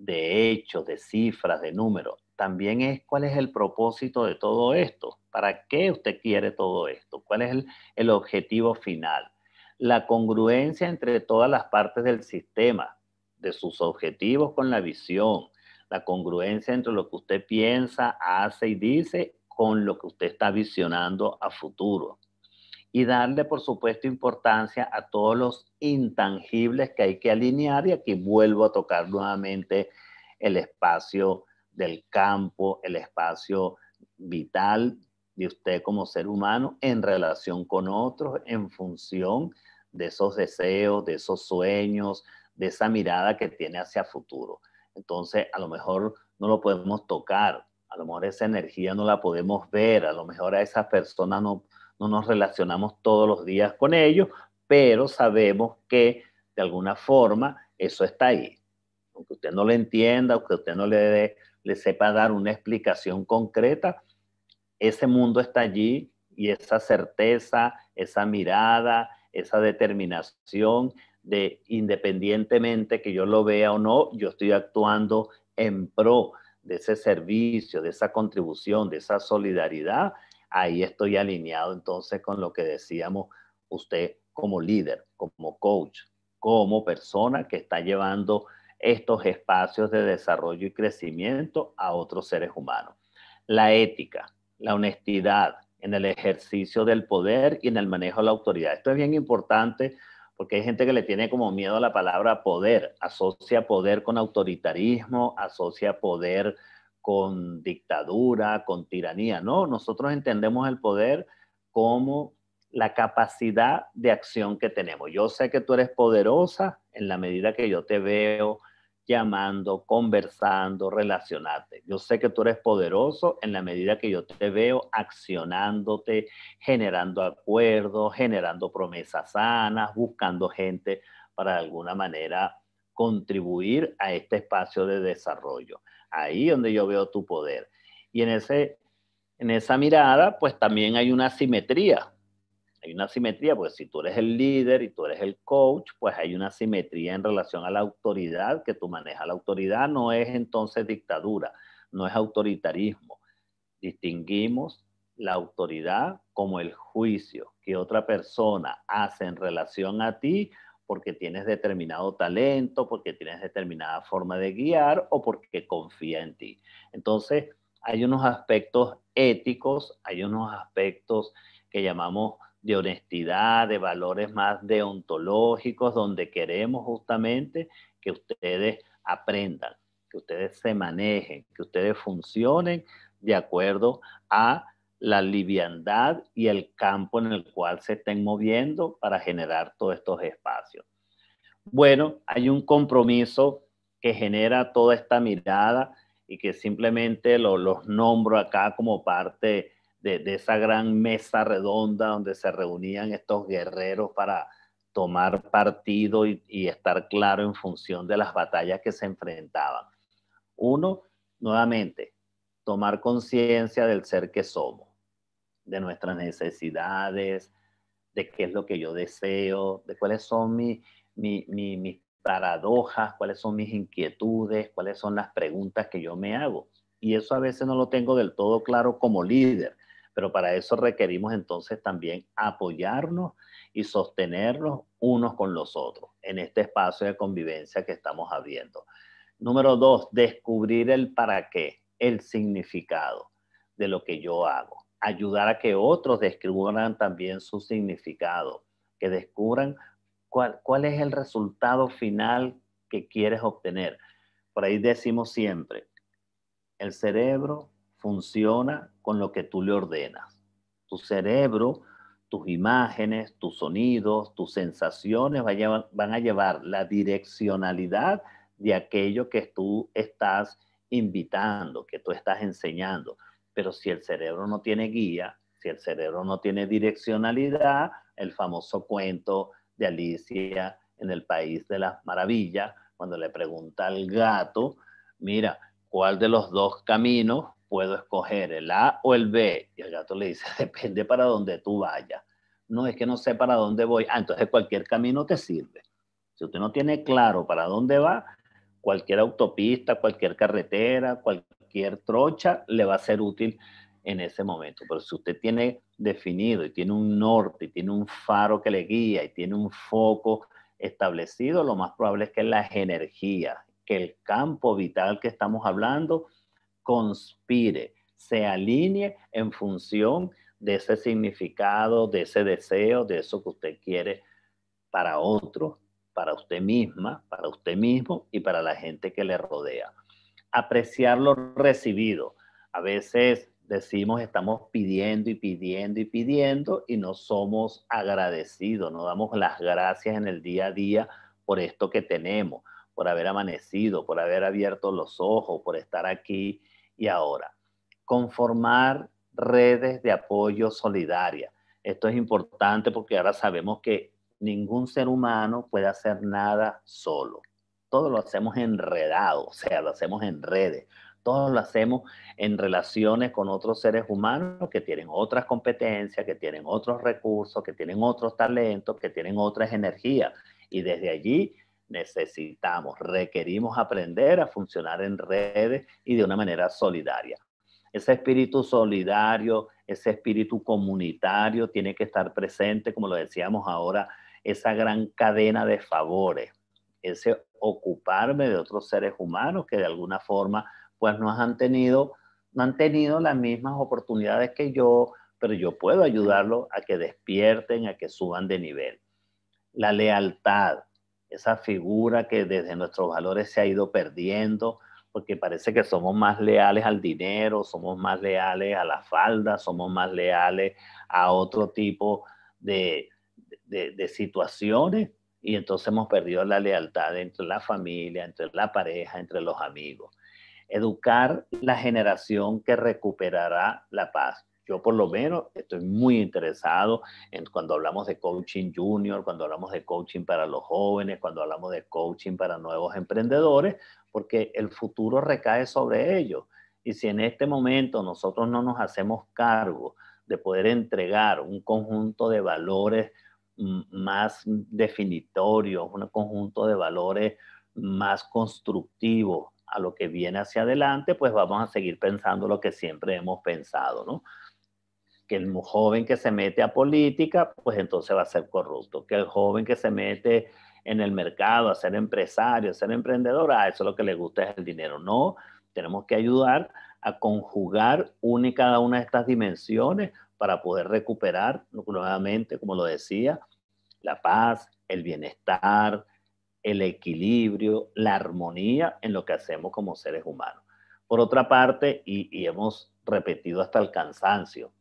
[SPEAKER 1] de hechos, de cifras, de números. También es cuál es el propósito de todo esto, para qué usted quiere todo esto, cuál es el, el objetivo final. La congruencia entre todas las partes del sistema, de sus objetivos con la visión, la congruencia entre lo que usted piensa, hace y dice con lo que usted está visionando a futuro y darle, por supuesto, importancia a todos los intangibles que hay que alinear. Y aquí vuelvo a tocar nuevamente el espacio del campo, el espacio vital de usted como ser humano en relación con otros, en función de esos deseos, de esos sueños, de esa mirada que tiene hacia futuro. Entonces, a lo mejor no lo podemos tocar, a lo mejor esa energía no la podemos ver, a lo mejor a esas persona no, no nos relacionamos todos los días con ellos, pero sabemos que de alguna forma eso está ahí. Aunque usted no lo entienda, aunque usted no le, le sepa dar una explicación concreta, ese mundo está allí y esa certeza, esa mirada, esa determinación de independientemente que yo lo vea o no, yo estoy actuando en pro de ese servicio, de esa contribución, de esa solidaridad ahí estoy alineado entonces con lo que decíamos usted como líder, como coach, como persona que está llevando estos espacios de desarrollo y crecimiento a otros seres humanos. La ética, la honestidad en el ejercicio del poder y en el manejo de la autoridad. Esto es bien importante porque hay gente que le tiene como miedo a la palabra poder, asocia poder con autoritarismo, asocia poder con dictadura, con tiranía. No, nosotros entendemos el poder como la capacidad de acción que tenemos. Yo sé que tú eres poderosa en la medida que yo te veo llamando, conversando, relacionarte. Yo sé que tú eres poderoso en la medida que yo te veo accionándote, generando acuerdos, generando promesas sanas, buscando gente para de alguna manera contribuir a este espacio de desarrollo ahí donde yo veo tu poder. Y en, en esa mirada, pues también hay una simetría. Hay una simetría, pues si tú eres el líder y tú eres el coach, pues hay una simetría en relación a la autoridad que tú manejas. La autoridad no es entonces dictadura, no es autoritarismo. Distinguimos la autoridad como el juicio que otra persona hace en relación a ti porque tienes determinado talento, porque tienes determinada forma de guiar o porque confía en ti. Entonces, hay unos aspectos éticos, hay unos aspectos que llamamos de honestidad, de valores más deontológicos, donde queremos justamente que ustedes aprendan, que ustedes se manejen, que ustedes funcionen de acuerdo a la liviandad y el campo en el cual se estén moviendo para generar todos estos espacios. Bueno, hay un compromiso que genera toda esta mirada y que simplemente los nombro acá como parte de, esa gran mesa redonda donde se reunían estos guerreros para tomar partido y estar claro en función de las batallas que se enfrentaban. Uno, nuevamente, tomar conciencia del ser que somos de nuestras necesidades, de qué es lo que yo deseo, de cuáles son mi, mis paradojas, cuáles son mis inquietudes, cuáles son las preguntas que yo me hago. Y eso a veces no lo tengo del todo claro como líder, pero para eso requerimos entonces también apoyarnos y sostenernos unos con los otros en este espacio de convivencia que estamos abriendo. Número dos, descubrir el para qué, el significado de lo que yo hago ayudar a que otros descubran también su significado, que descubran cuál, cuál es el resultado final que quieres obtener. Por ahí decimos siempre, el cerebro funciona con lo que tú le ordenas. Tu cerebro, tus imágenes, tus sonidos, tus sensaciones van a llevar la direccionalidad de aquello que tú estás invitando, que tú estás enseñando. Pero si el cerebro no tiene guía, si el cerebro no tiene direccionalidad, el famoso cuento de Alicia en el País de las Maravillas, cuando le pregunta al gato, mira, ¿cuál de los dos caminos puedo escoger, el A o el B? Y el gato le dice, depende para dónde tú vayas. No, es que no sé para dónde voy. Ah, entonces cualquier camino te sirve. Si usted no tiene claro para dónde va, cualquier autopista, cualquier carretera, cualquier cualquier trocha le va a ser útil en ese momento. Pero si usted tiene definido y tiene un norte y tiene un faro que le guía y tiene un foco establecido, lo más probable es que las energías, que el campo vital que estamos hablando conspire, se alinee en función de ese significado, de ese deseo, de eso que usted quiere para otro, para usted misma, para usted mismo y para la gente que le rodea apreciar lo recibido. A veces decimos, estamos pidiendo y pidiendo y pidiendo y no somos agradecidos, no damos las gracias en el día a día por esto que tenemos, por haber amanecido, por haber abierto los ojos, por estar aquí y ahora. Conformar redes de apoyo solidaria. Esto es importante porque ahora sabemos que ningún ser humano puede hacer nada solo todo lo hacemos enredado, o sea, lo hacemos en redes, todo lo hacemos en relaciones con otros seres humanos que tienen otras competencias, que tienen otros recursos, que tienen otros talentos, que tienen otras energías. Y desde allí necesitamos, requerimos aprender a funcionar en redes y de una manera solidaria. Ese espíritu solidario, ese espíritu comunitario tiene que estar presente, como lo decíamos ahora, esa gran cadena de favores, ese ocuparme de otros seres humanos que de alguna forma pues no han tenido, no han tenido las mismas oportunidades que yo, pero yo puedo ayudarlo a que despierten, a que suban de nivel. La lealtad, esa figura que desde nuestros valores se ha ido perdiendo, porque parece que somos más leales al dinero, somos más leales a la falda, somos más leales a otro tipo de, de, de situaciones y entonces hemos perdido la lealtad entre la familia, entre la pareja, entre los amigos. Educar la generación que recuperará la paz. Yo por lo menos estoy muy interesado en cuando hablamos de coaching junior, cuando hablamos de coaching para los jóvenes, cuando hablamos de coaching para nuevos emprendedores, porque el futuro recae sobre ellos. Y si en este momento nosotros no nos hacemos cargo de poder entregar un conjunto de valores más definitorio, un conjunto de valores más constructivo a lo que viene hacia adelante, pues vamos a seguir pensando lo que siempre hemos pensado, ¿no? Que el joven que se mete a política, pues entonces va a ser corrupto. Que el joven que se mete en el mercado a ser empresario, a ser emprendedor, a ah, eso lo que le gusta es el dinero. No, tenemos que ayudar a conjugar una y cada una de estas dimensiones para poder recuperar nuevamente, como lo decía, la paz, el bienestar, el equilibrio, la armonía en lo que hacemos como seres humanos. Por otra parte, y, hemos repetido hasta el cansancio,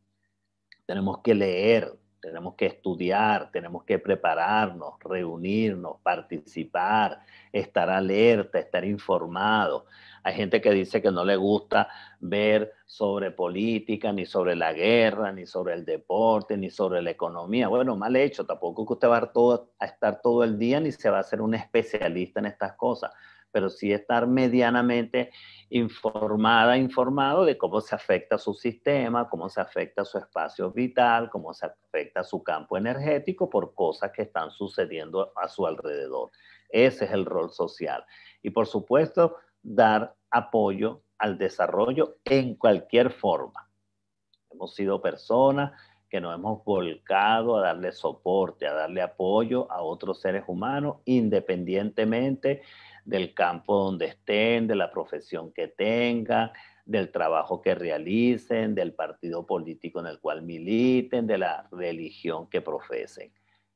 [SPEAKER 1] tenemos que leer, tenemos que estudiar, tenemos que prepararnos, reunirnos, participar, estar alerta, estar informado. Hay gente que dice que no le gusta ver sobre política, ni sobre la guerra, ni sobre el deporte, ni sobre la economía. Bueno, mal hecho, tampoco que usted va a, estar todo el día ni se va a hacer un especialista en estas cosas pero sí estar medianamente informada, informado de cómo se afecta su sistema, cómo se afecta su espacio vital, cómo se afecta su campo energético por cosas que están sucediendo a su alrededor. Ese es el rol social. Y por supuesto, dar apoyo al desarrollo en cualquier forma. Hemos sido personas que nos hemos volcado a darle soporte, a darle apoyo a otros seres humanos, independientemente del campo donde estén, de la profesión que tengan, del trabajo que realicen, del partido político en el cual militen, de la religión que profesen.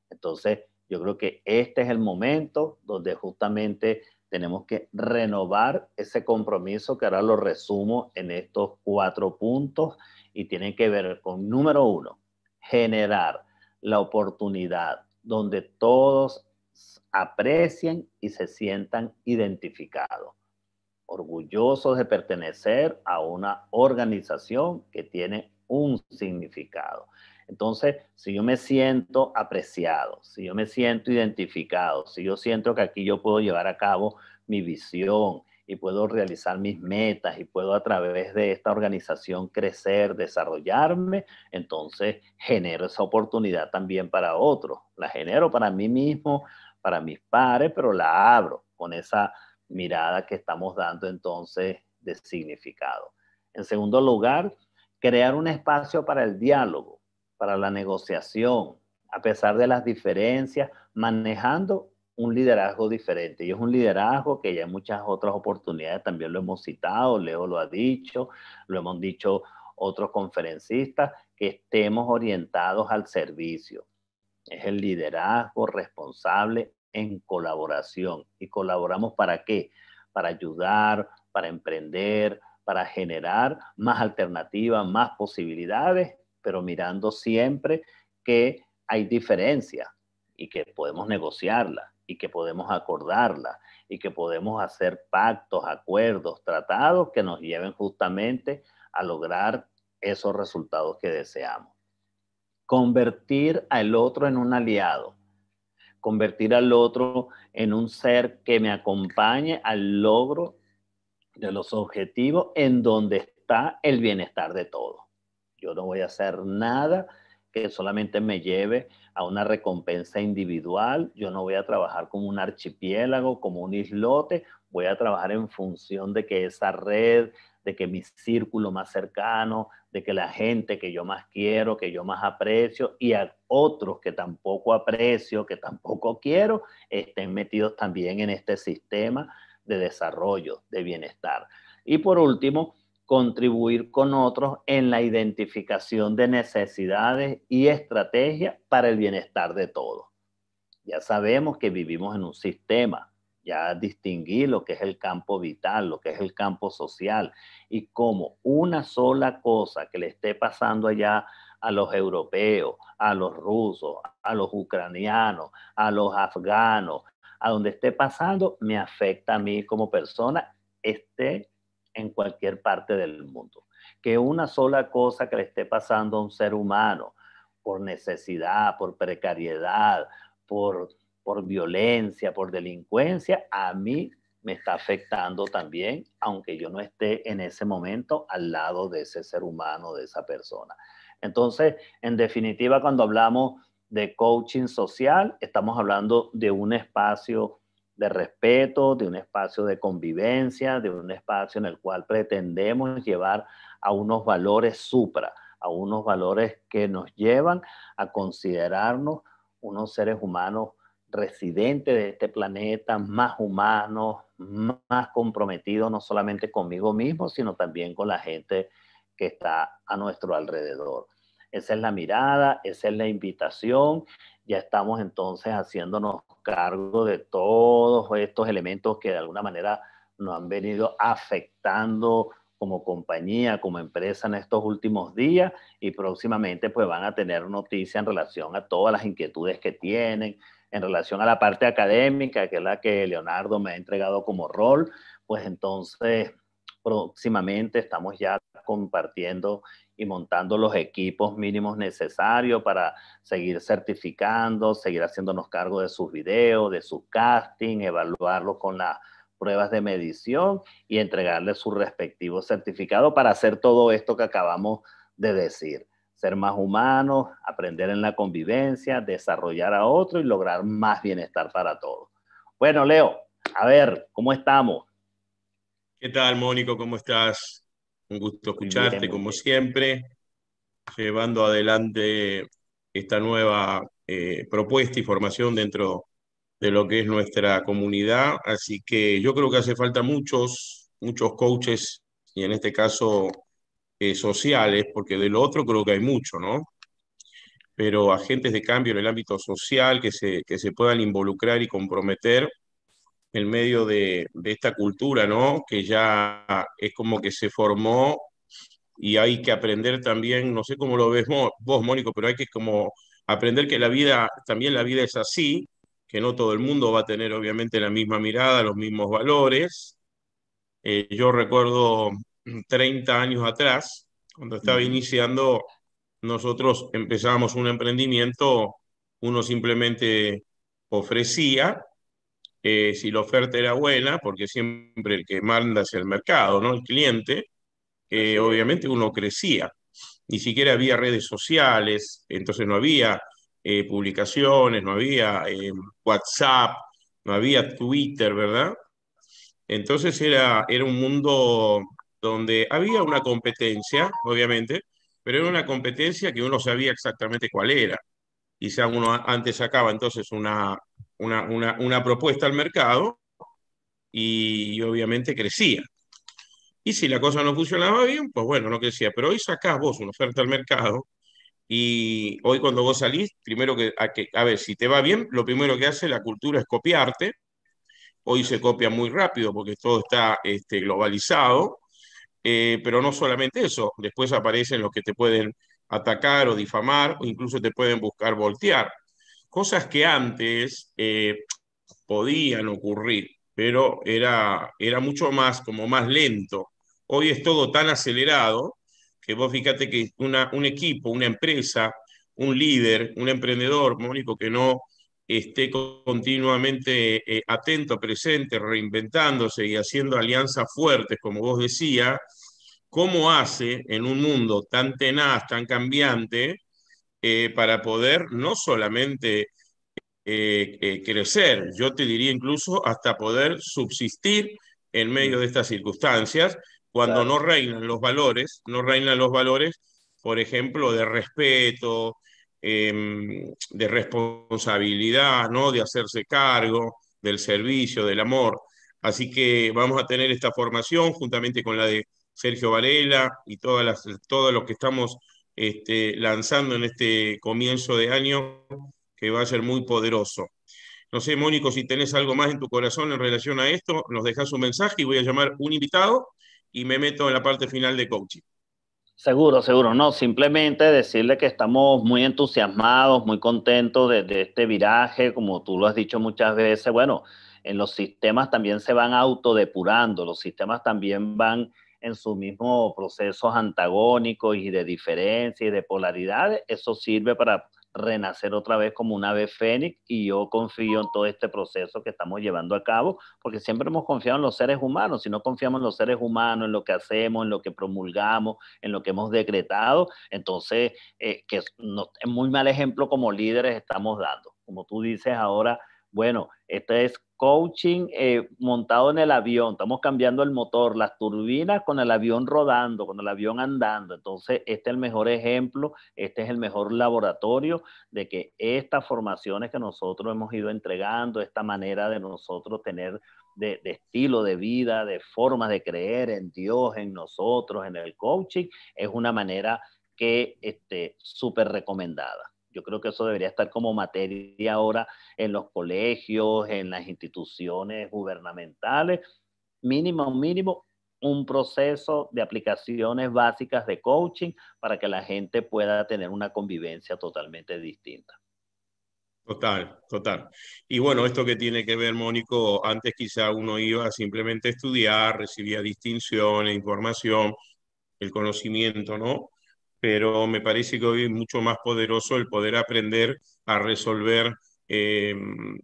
[SPEAKER 1] Entonces, yo creo que este es el momento donde justamente tenemos que renovar ese compromiso que ahora lo resumo en estos cuatro puntos y tiene que ver con, número uno, generar la oportunidad donde todos aprecien y se sientan identificados, orgullosos de pertenecer a una organización que tiene un significado. Entonces, si yo me siento apreciado, si yo me siento identificado, si yo siento que aquí yo puedo llevar a cabo mi visión y puedo realizar mis metas y puedo a través de esta organización crecer, desarrollarme, entonces genero esa oportunidad también para otros. La genero para mí mismo, para mis padres, pero la abro con esa mirada que estamos dando entonces de significado. En segundo lugar, crear un espacio para el diálogo, para la negociación, a pesar de las diferencias, manejando un liderazgo diferente. Y es un liderazgo que ya en muchas otras oportunidades también lo hemos citado, Leo lo ha dicho, lo hemos dicho otros conferencistas, que estemos orientados al servicio, es el liderazgo responsable en colaboración. ¿Y colaboramos para qué? Para ayudar, para emprender, para generar más alternativas, más posibilidades, pero mirando siempre que hay diferencias y que podemos negociarla y que podemos acordarla y que podemos hacer pactos, acuerdos, tratados que nos lleven justamente a lograr esos resultados que deseamos convertir al otro en un aliado, convertir al otro en un ser que me acompañe al logro de los objetivos en donde está el bienestar de todos. Yo no voy a hacer nada que solamente me lleve a una recompensa individual, yo no voy a trabajar como un archipiélago, como un islote, voy a trabajar en función de que esa red de que mi círculo más cercano, de que la gente que yo más quiero, que yo más aprecio y a otros que tampoco aprecio, que tampoco quiero, estén metidos también en este sistema de desarrollo, de bienestar. Y por último, contribuir con otros en la identificación de necesidades y estrategias para el bienestar de todos. Ya sabemos que vivimos en un sistema ya distinguí lo que es el campo vital, lo que es el campo social y como una sola cosa que le esté pasando allá a los europeos, a los rusos, a los ucranianos, a los afganos, a donde esté pasando, me afecta a mí como persona, esté en cualquier parte del mundo. Que una sola cosa que le esté pasando a un ser humano, por necesidad, por precariedad, por por violencia, por delincuencia, a mí me está afectando también, aunque yo no esté en ese momento al lado de ese ser humano, de esa persona. Entonces, en definitiva, cuando hablamos de coaching social, estamos hablando de un espacio de respeto, de un espacio de convivencia, de un espacio en el cual pretendemos llevar a unos valores supra, a unos valores que nos llevan a considerarnos unos seres humanos residente de este planeta, más humano, más comprometido, no solamente conmigo mismo, sino también con la gente que está a nuestro alrededor. Esa es la mirada, esa es la invitación. Ya estamos entonces haciéndonos cargo de todos estos elementos que de alguna manera nos han venido afectando como compañía, como empresa en estos últimos días y próximamente pues van a tener noticia en relación a todas las inquietudes que tienen, en relación a la parte académica, que es la que Leonardo me ha entregado como rol, pues entonces próximamente estamos ya compartiendo y montando los equipos mínimos necesarios para seguir certificando, seguir haciéndonos cargo de sus videos, de su casting, evaluarlo con las pruebas de medición y entregarle su respectivo certificado para hacer todo esto que acabamos de decir ser más humanos, aprender en la convivencia, desarrollar a otro y lograr más bienestar para todos. Bueno, Leo, a ver, ¿cómo estamos?
[SPEAKER 2] ¿Qué tal, Mónico? ¿Cómo estás? Un gusto escucharte, como siempre, llevando adelante esta nueva eh, propuesta y formación dentro de lo que es nuestra comunidad. Así que yo creo que hace falta muchos, muchos coaches y en este caso eh, sociales, porque del otro creo que hay mucho, ¿no? Pero agentes de cambio en el ámbito social que se, se puedan involucrar y comprometer en medio de, esta cultura, ¿no? Que ya es como que se formó y hay que aprender también, no sé cómo lo ves vos, Mónico, pero hay que como aprender que la vida, también la vida es así, que no todo el mundo va a tener obviamente la misma mirada, los mismos valores. Eh, yo recuerdo 30 años atrás, cuando estaba iniciando, nosotros empezábamos un emprendimiento, uno simplemente ofrecía, eh, si la oferta era buena, porque siempre el que manda es el mercado, ¿no? El cliente, eh, obviamente uno crecía. Ni siquiera había redes sociales, entonces no había eh, publicaciones, no había WhatsApp, no había Twitter, ¿verdad? Entonces era, era un mundo donde había una competencia, obviamente, pero era una competencia que uno sabía exactamente cuál era. y Quizá uno antes sacaba entonces una, una, propuesta al mercado y, obviamente crecía. Y si la cosa no funcionaba bien, pues bueno, no crecía. Pero hoy sacás vos una oferta al mercado y hoy cuando vos salís, primero que a, que, a ver, si te va bien, lo primero que hace la cultura es copiarte. Hoy se copia muy rápido porque todo está este, globalizado eh, pero no solamente eso, después aparecen los que te pueden atacar o difamar o incluso te pueden buscar voltear. Cosas que antes eh, podían ocurrir, pero era, mucho más, como más lento. Hoy es todo tan acelerado que vos fíjate que un equipo, una empresa, un líder, un emprendedor, Mónico, que no esté continuamente eh, atento, presente, reinventándose y haciendo alianzas fuertes, como vos decías, cómo hace en un mundo tan tenaz, tan cambiante, eh, para poder no solamente eh, eh, crecer, yo te diría incluso hasta poder subsistir en medio de estas circunstancias, cuando no reinan los valores, no reinan los valores, por ejemplo, de respeto, em, de responsabilidad, ¿no? de hacerse cargo, del servicio, del amor. Así que vamos a tener esta formación juntamente con la de Sergio Varela y todas las, todos los que estamos este, lanzando en este comienzo de año, que va a ser muy poderoso. No sé, Mónico, si tenés algo más en tu corazón en relación a esto, nos dejas un mensaje y voy a llamar un invitado y me meto en la parte final de coaching.
[SPEAKER 1] Seguro, seguro, no. Simplemente decirle que estamos muy entusiasmados, muy contentos de, de, este viraje, como tú lo has dicho muchas veces. Bueno, en los sistemas también se van autodepurando, los sistemas también van en sus mismos procesos antagónicos y de diferencia y de polaridades, eso sirve para renacer otra vez como una ave fénix y yo confío en todo este proceso que estamos llevando a cabo, porque siempre hemos confiado en los seres humanos, si no confiamos en los seres humanos, en lo que hacemos, en lo que promulgamos, en lo que hemos decretado, entonces, eh, que es muy mal ejemplo como líderes estamos dando. Como tú dices ahora, bueno, este es coaching eh, montado en el avión, estamos cambiando el motor, las turbinas con el avión rodando, con el avión andando. Entonces, este es el mejor ejemplo, este es el mejor laboratorio de que estas formaciones que nosotros hemos ido entregando, esta manera de nosotros tener de, estilo de vida, de formas de creer en Dios, en nosotros, en el coaching, es una manera que esté súper recomendada. Yo creo que eso debería estar como materia ahora en los colegios, en las instituciones gubernamentales, mínimo, mínimo, un proceso de aplicaciones básicas de coaching para que la gente pueda tener una convivencia totalmente distinta. Total, total.
[SPEAKER 2] Y bueno, esto que tiene que ver, Mónico, antes quizá uno iba simplemente a estudiar, recibía distinciones, información, el conocimiento, ¿no? pero me parece que hoy es mucho más poderoso el poder aprender a resolver eh,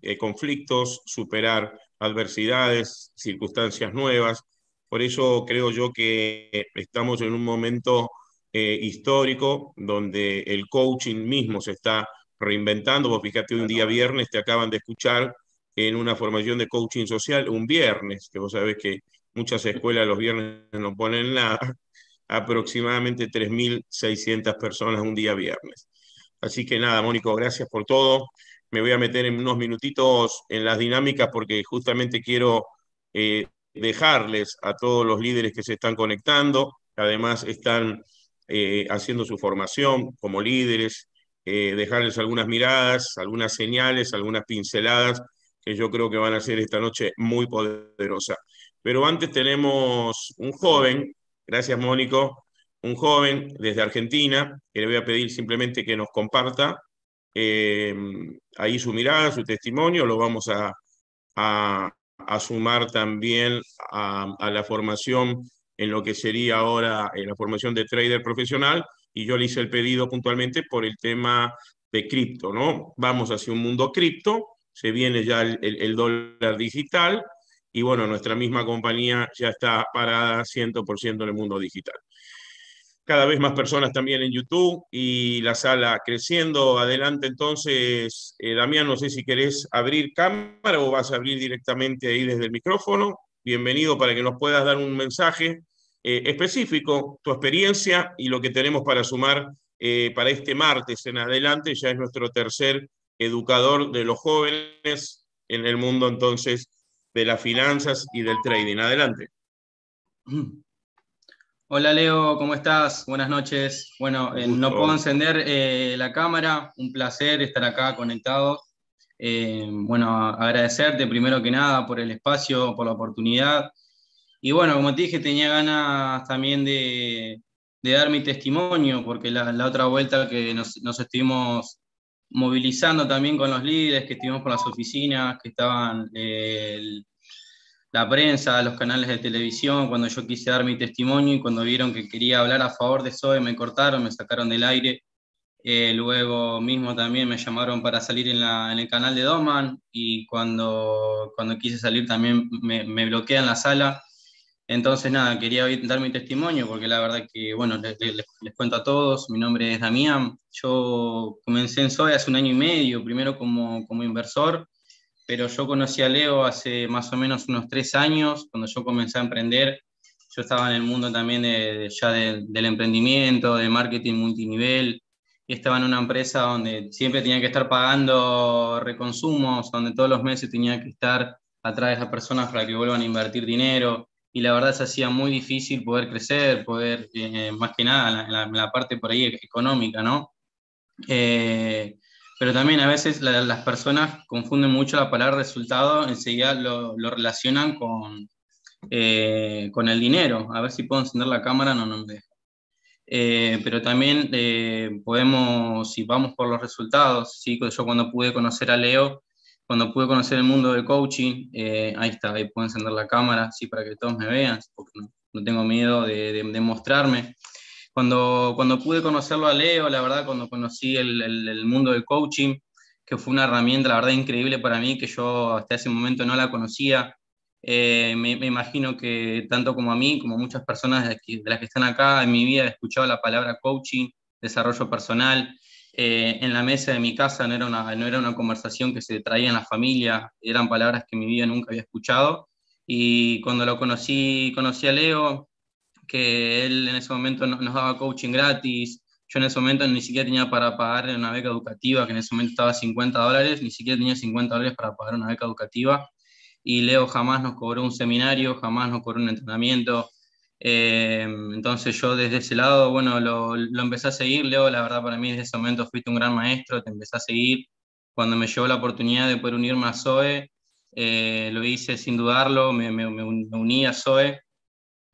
[SPEAKER 2] eh, conflictos, superar adversidades, circunstancias nuevas. Por eso creo yo que estamos en un momento eh, histórico donde el coaching mismo se está reinventando. Vos fíjate, un día viernes te acaban de escuchar en una formación de coaching social, un viernes, que vos sabés que muchas escuelas los viernes no ponen nada aproximadamente 3.600 personas un día viernes. Así que nada, Mónico, gracias por todo. Me voy a meter en unos minutitos en las dinámicas porque justamente quiero eh, dejarles a todos los líderes que se están conectando, además están eh, haciendo su formación como líderes, eh, dejarles algunas miradas, algunas señales, algunas pinceladas que yo creo que van a ser esta noche muy poderosa. Pero antes tenemos un joven Gracias, Mónico. Un joven desde Argentina, que le voy a pedir simplemente que nos comparta eh, ahí su mirada, su testimonio, lo vamos a, sumar también a, la formación en lo que sería ahora eh, la formación de trader profesional, y yo le hice el pedido puntualmente por el tema de cripto, ¿no? Vamos hacia un mundo cripto, se viene ya el dólar digital, y bueno, nuestra misma compañía ya está parada 100% en el mundo digital. Cada vez más personas también en YouTube y la sala creciendo. Adelante entonces, eh, Damián, no sé si querés abrir cámara o vas a abrir directamente ahí desde el micrófono. Bienvenido para que nos puedas dar un mensaje eh, específico, tu experiencia y lo que tenemos para sumar eh, para este martes en adelante. Ya es nuestro tercer educador de los jóvenes en el mundo entonces de las finanzas y del trading. Adelante.
[SPEAKER 3] Hola Leo, ¿cómo estás? Buenas noches. Bueno, eh, no puedo encender eh, la cámara, un placer estar acá conectado. Eh, bueno, agradecerte primero que nada por el espacio, por la oportunidad. Y bueno, como te dije, tenía ganas también de, dar mi testimonio, porque la, otra vuelta que nos, nos estuvimos movilizando también con los líderes que estuvimos por las oficinas, que estaban eh, la prensa, los canales de televisión, cuando yo quise dar mi testimonio y cuando vieron que quería hablar a favor de Zoe me cortaron, me sacaron del aire. Eh, luego mismo también me llamaron para salir en, el canal de Doman y cuando, cuando quise salir también me, me bloquean la sala entonces, nada, quería dar mi testimonio porque la verdad que, bueno, les, cuento a todos, mi nombre es Damián, yo comencé en Soy hace un año y medio, primero como, como inversor, pero yo conocí a Leo hace más o menos unos tres años, cuando yo comencé a emprender, yo estaba en el mundo también ya del emprendimiento, de marketing multinivel, y estaba en una empresa donde siempre tenía que estar pagando reconsumos, donde todos los meses tenía que estar atrás de las personas para que vuelvan a invertir dinero y la verdad se hacía muy difícil poder crecer, poder, eh, más que nada, la, parte por ahí e-, económica, ¿no? Eh, pero también a veces las personas confunden mucho la palabra resultado, enseguida lo, lo relacionan con, eh, con el dinero. A ver si puedo encender la cámara, no, no me deja. pero también podemos, si vamos por los resultados, ¿sí? yo cuando pude conocer a Leo, cuando pude conocer el mundo del coaching, eh, ahí está, ahí puedo encender la cámara, sí, para que todos me vean, porque no, tengo miedo de, de, mostrarme. Cuando, cuando pude conocerlo a Leo, la verdad, cuando conocí el, mundo del coaching, que fue una herramienta, la verdad, increíble para mí, que yo hasta ese momento no la conocía. Eh, me, imagino que tanto como a mí, como muchas personas de, de las que están acá en mi vida, he escuchado la palabra coaching, desarrollo personal, eh, en la mesa de mi casa, no era, una, conversación que se traía en la familia, eran palabras que mi vida nunca había escuchado. Y cuando lo conocí, conocí a Leo, que él en ese momento nos daba coaching gratis, yo en ese momento ni siquiera tenía para pagar una beca educativa, que en ese momento estaba 50 dólares, ni siquiera tenía 50 dólares para pagar una beca educativa. Y Leo jamás nos cobró un seminario, jamás nos cobró un entrenamiento, eh, entonces yo desde ese lado, bueno, lo, lo, empecé a seguir, Leo, la verdad para mí desde ese momento fuiste un gran maestro, te empecé a seguir. Cuando me llegó la oportunidad de poder unirme a Zoe, eh, lo hice sin dudarlo, me, me, uní a Zoe,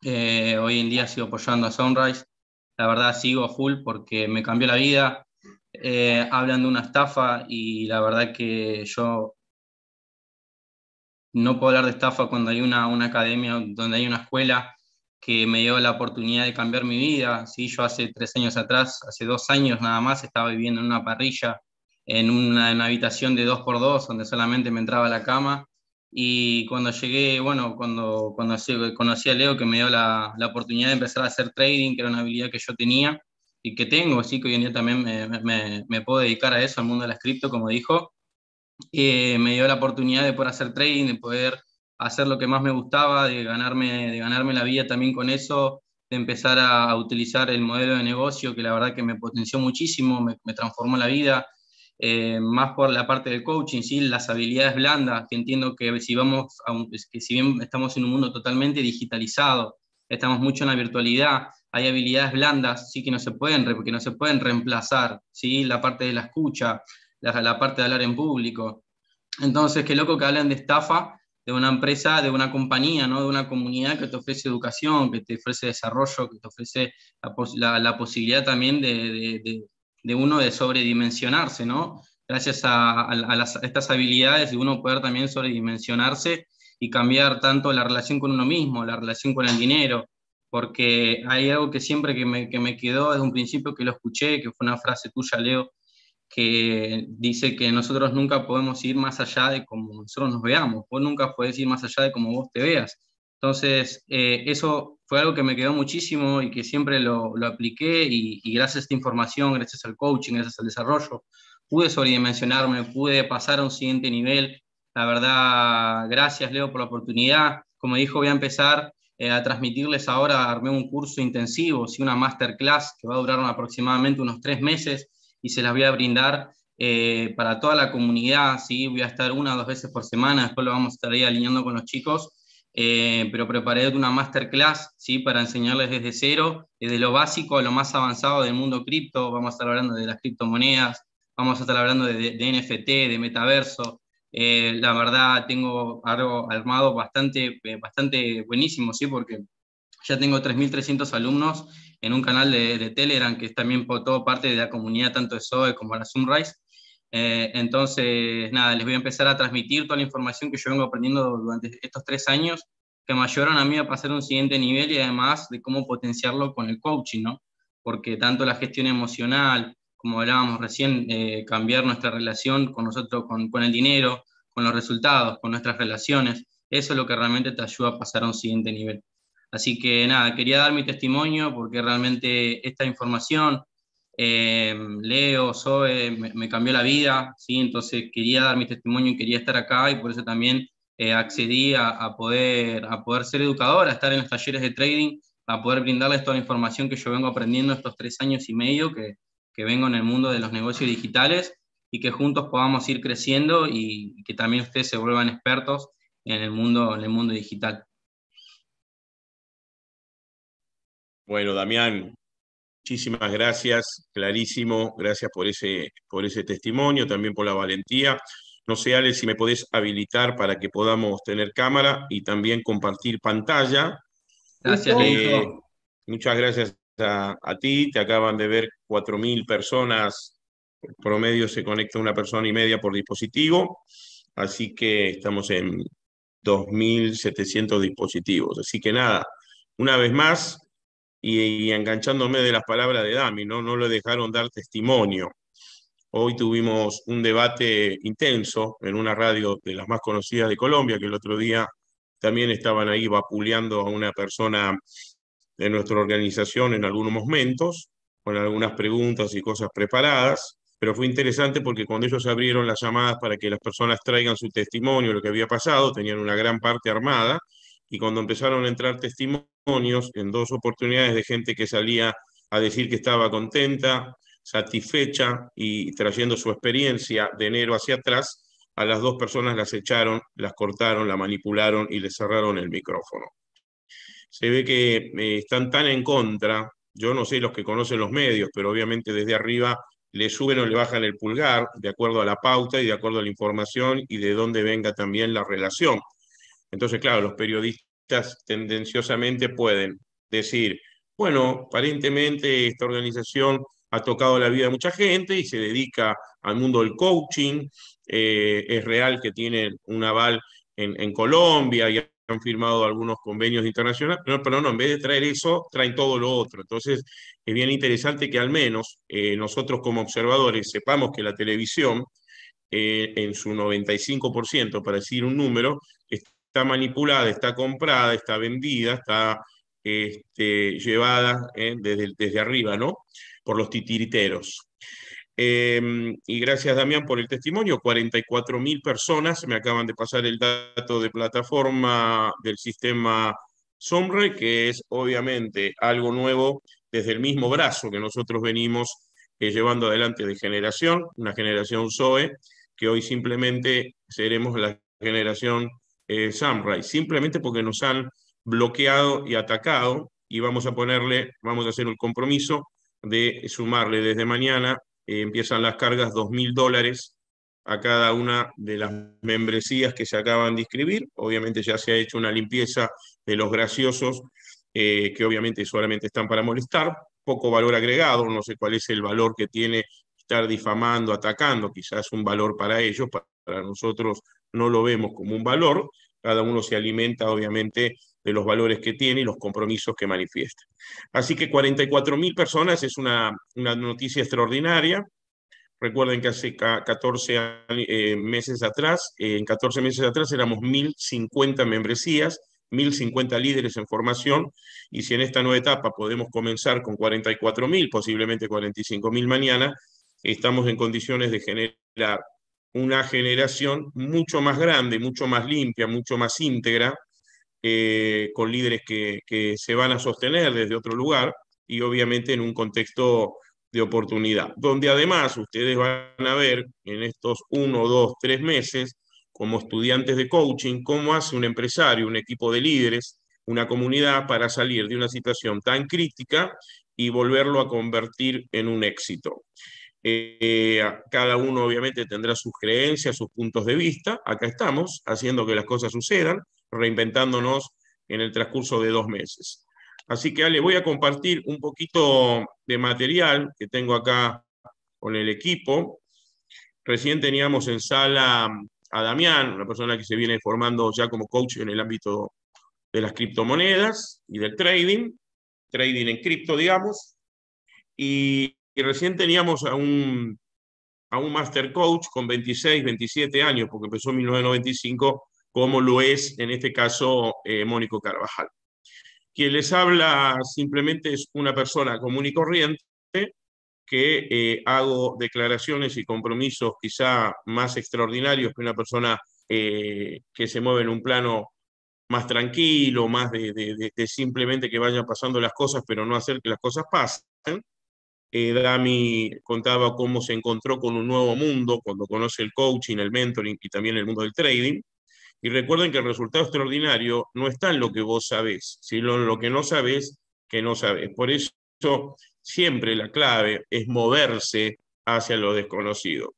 [SPEAKER 3] eh, hoy en día sigo apoyando a Sunrise. La verdad sigo a full porque me cambió la vida. hablan de una estafa y la verdad que yo no puedo hablar de estafa cuando hay una, una academia, donde hay una escuela que me dio la oportunidad de cambiar mi vida. ¿sí? Yo hace tres años atrás, hace dos años nada más, estaba viviendo en una parrilla, en una, habitación de dos por dos, donde solamente me entraba la cama. Y cuando llegué, bueno, cuando, cuando conocí a Leo, que me dio la, oportunidad de empezar a hacer trading, que era una habilidad que yo tenía y que tengo, así que hoy en día también me, puedo dedicar a eso, al mundo de las cripto, como dijo, eh, me dio la oportunidad de poder hacer trading, de poder hacer lo que más me gustaba, de ganarme, de ganarme la vida también con eso, de empezar a, utilizar el modelo de negocio, que la verdad que me potenció muchísimo, me, transformó la vida, eh, más por la parte del coaching, ¿sí? las habilidades blandas, que entiendo que si, vamos que si bien estamos en un mundo totalmente digitalizado, estamos mucho en la virtualidad, hay habilidades blandas sí que no se pueden, que no se pueden reemplazar, ¿sí? la parte de la escucha, la, la parte de hablar en público. Entonces, qué loco que hablan de estafa, de una empresa, de una compañía, ¿no? de una comunidad que te ofrece educación, que te ofrece desarrollo, que te ofrece la, posibilidad también de, uno de sobredimensionarse, ¿no? gracias a, estas habilidades de uno poder también sobredimensionarse y cambiar tanto la relación con uno mismo, la relación con el dinero, porque hay algo que siempre que me, que me quedó desde un principio que lo escuché, que fue una frase tuya, Leo, que dice que nosotros nunca podemos ir más allá de cómo nosotros nos veamos, vos nunca podés ir más allá de cómo vos te veas. Entonces, eh, eso fue algo que me quedó muchísimo y que siempre lo, lo apliqué y, gracias a esta información, gracias al coaching, gracias al desarrollo, pude sobredimensionarme, pude pasar a un siguiente nivel. La verdad, gracias Leo por la oportunidad. Como dijo, voy a empezar eh, a transmitirles ahora, armé un curso intensivo, sí, una masterclass que va a durar aproximadamente unos tres meses y se las voy a brindar eh, para toda la comunidad, ¿sí? voy a estar una o dos veces por semana, después lo vamos a estar ahí alineando con los chicos, eh, pero preparé una masterclass ¿sí? para enseñarles desde cero, desde lo básico a lo más avanzado del mundo cripto, vamos a estar hablando de las criptomonedas, vamos a estar hablando de, NFT, de metaverso, eh, la verdad tengo algo armado bastante, bastante buenísimo, ¿sí? porque ya tengo 3.300 alumnos en un canal de, de Telegram que es también por todo parte de la comunidad, tanto de SOE como de la Sunrise. Eh, entonces, nada, les voy a empezar a transmitir toda la información que yo vengo aprendiendo durante estos tres años, que me ayudaron a mí a pasar a un siguiente nivel y además de cómo potenciarlo con el coaching, ¿no? Porque tanto la gestión emocional, como hablábamos recién, eh, cambiar nuestra relación con nosotros, con, con el dinero, con los resultados, con nuestras relaciones, eso es lo que realmente te ayuda a pasar a un siguiente nivel. Así que nada, quería dar mi testimonio porque realmente esta información, eh, Leo, Zoe, me, cambió la vida, ¿sí? entonces quería dar mi testimonio y quería estar acá y por eso también eh, accedí a, poder, a poder ser educador, a estar en los talleres de trading, a poder brindarles toda la información que yo vengo aprendiendo estos tres años y medio que, vengo en el mundo de los negocios digitales y que juntos podamos ir creciendo y, que también ustedes se vuelvan expertos en el mundo, en el mundo digital.
[SPEAKER 2] Bueno, Damián, muchísimas gracias, clarísimo, gracias por ese, por ese testimonio, también por la valentía. No sé, Ale, si me podés habilitar para que podamos tener cámara y también compartir pantalla. Gracias, eh, Muchas gracias a, ti. Te acaban de ver 4.000 personas. promedio se conecta una persona y media por dispositivo. Así que estamos en 2.700 dispositivos. Así que nada, una vez más, y, enganchándome de las palabras de Dami, ¿no? no lo dejaron dar testimonio. Hoy tuvimos un debate intenso en una radio de las más conocidas de Colombia, que el otro día también estaban ahí vapuleando a una persona de nuestra organización en algunos momentos, con algunas preguntas y cosas preparadas, pero fue interesante porque cuando ellos abrieron las llamadas para que las personas traigan su testimonio, lo que había pasado, tenían una gran parte armada, y cuando empezaron a entrar testimonios en dos oportunidades de gente que salía a decir que estaba contenta, satisfecha y trayendo su experiencia de enero hacia atrás, a las dos personas las echaron, las cortaron, la manipularon y le cerraron el micrófono. Se ve que eh, están tan en contra, yo no sé los que conocen los medios, pero obviamente desde arriba le suben o le bajan el pulgar de acuerdo a la pauta y de acuerdo a la información y de dónde venga también la relación entonces, claro, los periodistas tendenciosamente pueden decir, bueno, aparentemente esta organización ha tocado la vida de mucha gente y se dedica al mundo del coaching, eh, es real que tiene un aval en, Colombia y han firmado algunos convenios internacionales, pero, no, en vez de traer eso, traen todo lo otro. Entonces, es bien interesante que al menos eh, nosotros como observadores sepamos que la televisión, eh, en su 95%, para decir un número, está está manipulada, está comprada, está vendida, está este, llevada eh, desde, desde, arriba, ¿no? Por los titiriteros. Em, y gracias, Damián, por el testimonio. 44.000 personas, me acaban de pasar el dato de plataforma del sistema SOMRE, que es obviamente algo nuevo desde el mismo brazo que nosotros venimos eh, llevando adelante de generación, una generación SOE, que hoy simplemente seremos la generación eh, simplemente porque nos han bloqueado y atacado y vamos a ponerle, vamos a hacer un compromiso de sumarle desde mañana, eh, empiezan las cargas, 2.000 dólares a cada una de las membresías que se acaban de inscribir. Obviamente ya se ha hecho una limpieza de los graciosos, eh, que obviamente solamente están para molestar, poco valor agregado, no sé cuál es el valor que tiene estar difamando, atacando, quizás un valor para ellos, para nosotros no lo vemos como un valor, cada uno se alimenta obviamente de los valores que tiene y los compromisos que manifiesta. Así que 44 mil personas es una, noticia extraordinaria. Recuerden que hace 14 eh, meses atrás, eh, en 14 meses atrás éramos 1.050 membresías, 1.050 líderes en formación, y si en esta nueva etapa podemos comenzar con 44.000, posiblemente 45.000 mañana, estamos en condiciones de generar una generación mucho más grande, mucho más limpia, mucho más íntegra, eh, con líderes que, que, se van a sostener desde otro lugar y obviamente en un contexto de oportunidad, donde además ustedes van a ver en estos uno, dos, tres meses, como estudiantes de coaching, cómo hace un empresario, un equipo de líderes, una comunidad para salir de una situación tan crítica y volverlo a convertir en un éxito. Eh, cada uno obviamente tendrá sus creencias, sus puntos de vista. Acá estamos haciendo que las cosas sucedan, reinventándonos en el transcurso de dos meses. Así que Ale, voy a compartir un poquito de material que tengo acá con el equipo. Recién teníamos en sala a Damián, una persona que se viene formando ya como coach en el ámbito de las criptomonedas y del trading, trading en cripto, digamos. Y, y recién teníamos a un, un master coach con 26, 27 años, porque empezó en 1995, como lo es en este caso eh, Mónico Carvajal. Quien les habla simplemente es una persona común y corriente que eh, hago declaraciones y compromisos quizá más extraordinarios que una persona eh, que se mueve en un plano más tranquilo, más de, de, simplemente que vayan pasando las cosas, pero no hacer que las cosas pasen. Eh, Dami contaba cómo se encontró con un nuevo mundo cuando conoce el coaching, el mentoring y también el mundo del trading. Y recuerden que el resultado extraordinario no está en lo que vos sabés, sino en lo que no sabés, que no sabés. Por eso siempre la clave es moverse hacia lo desconocido.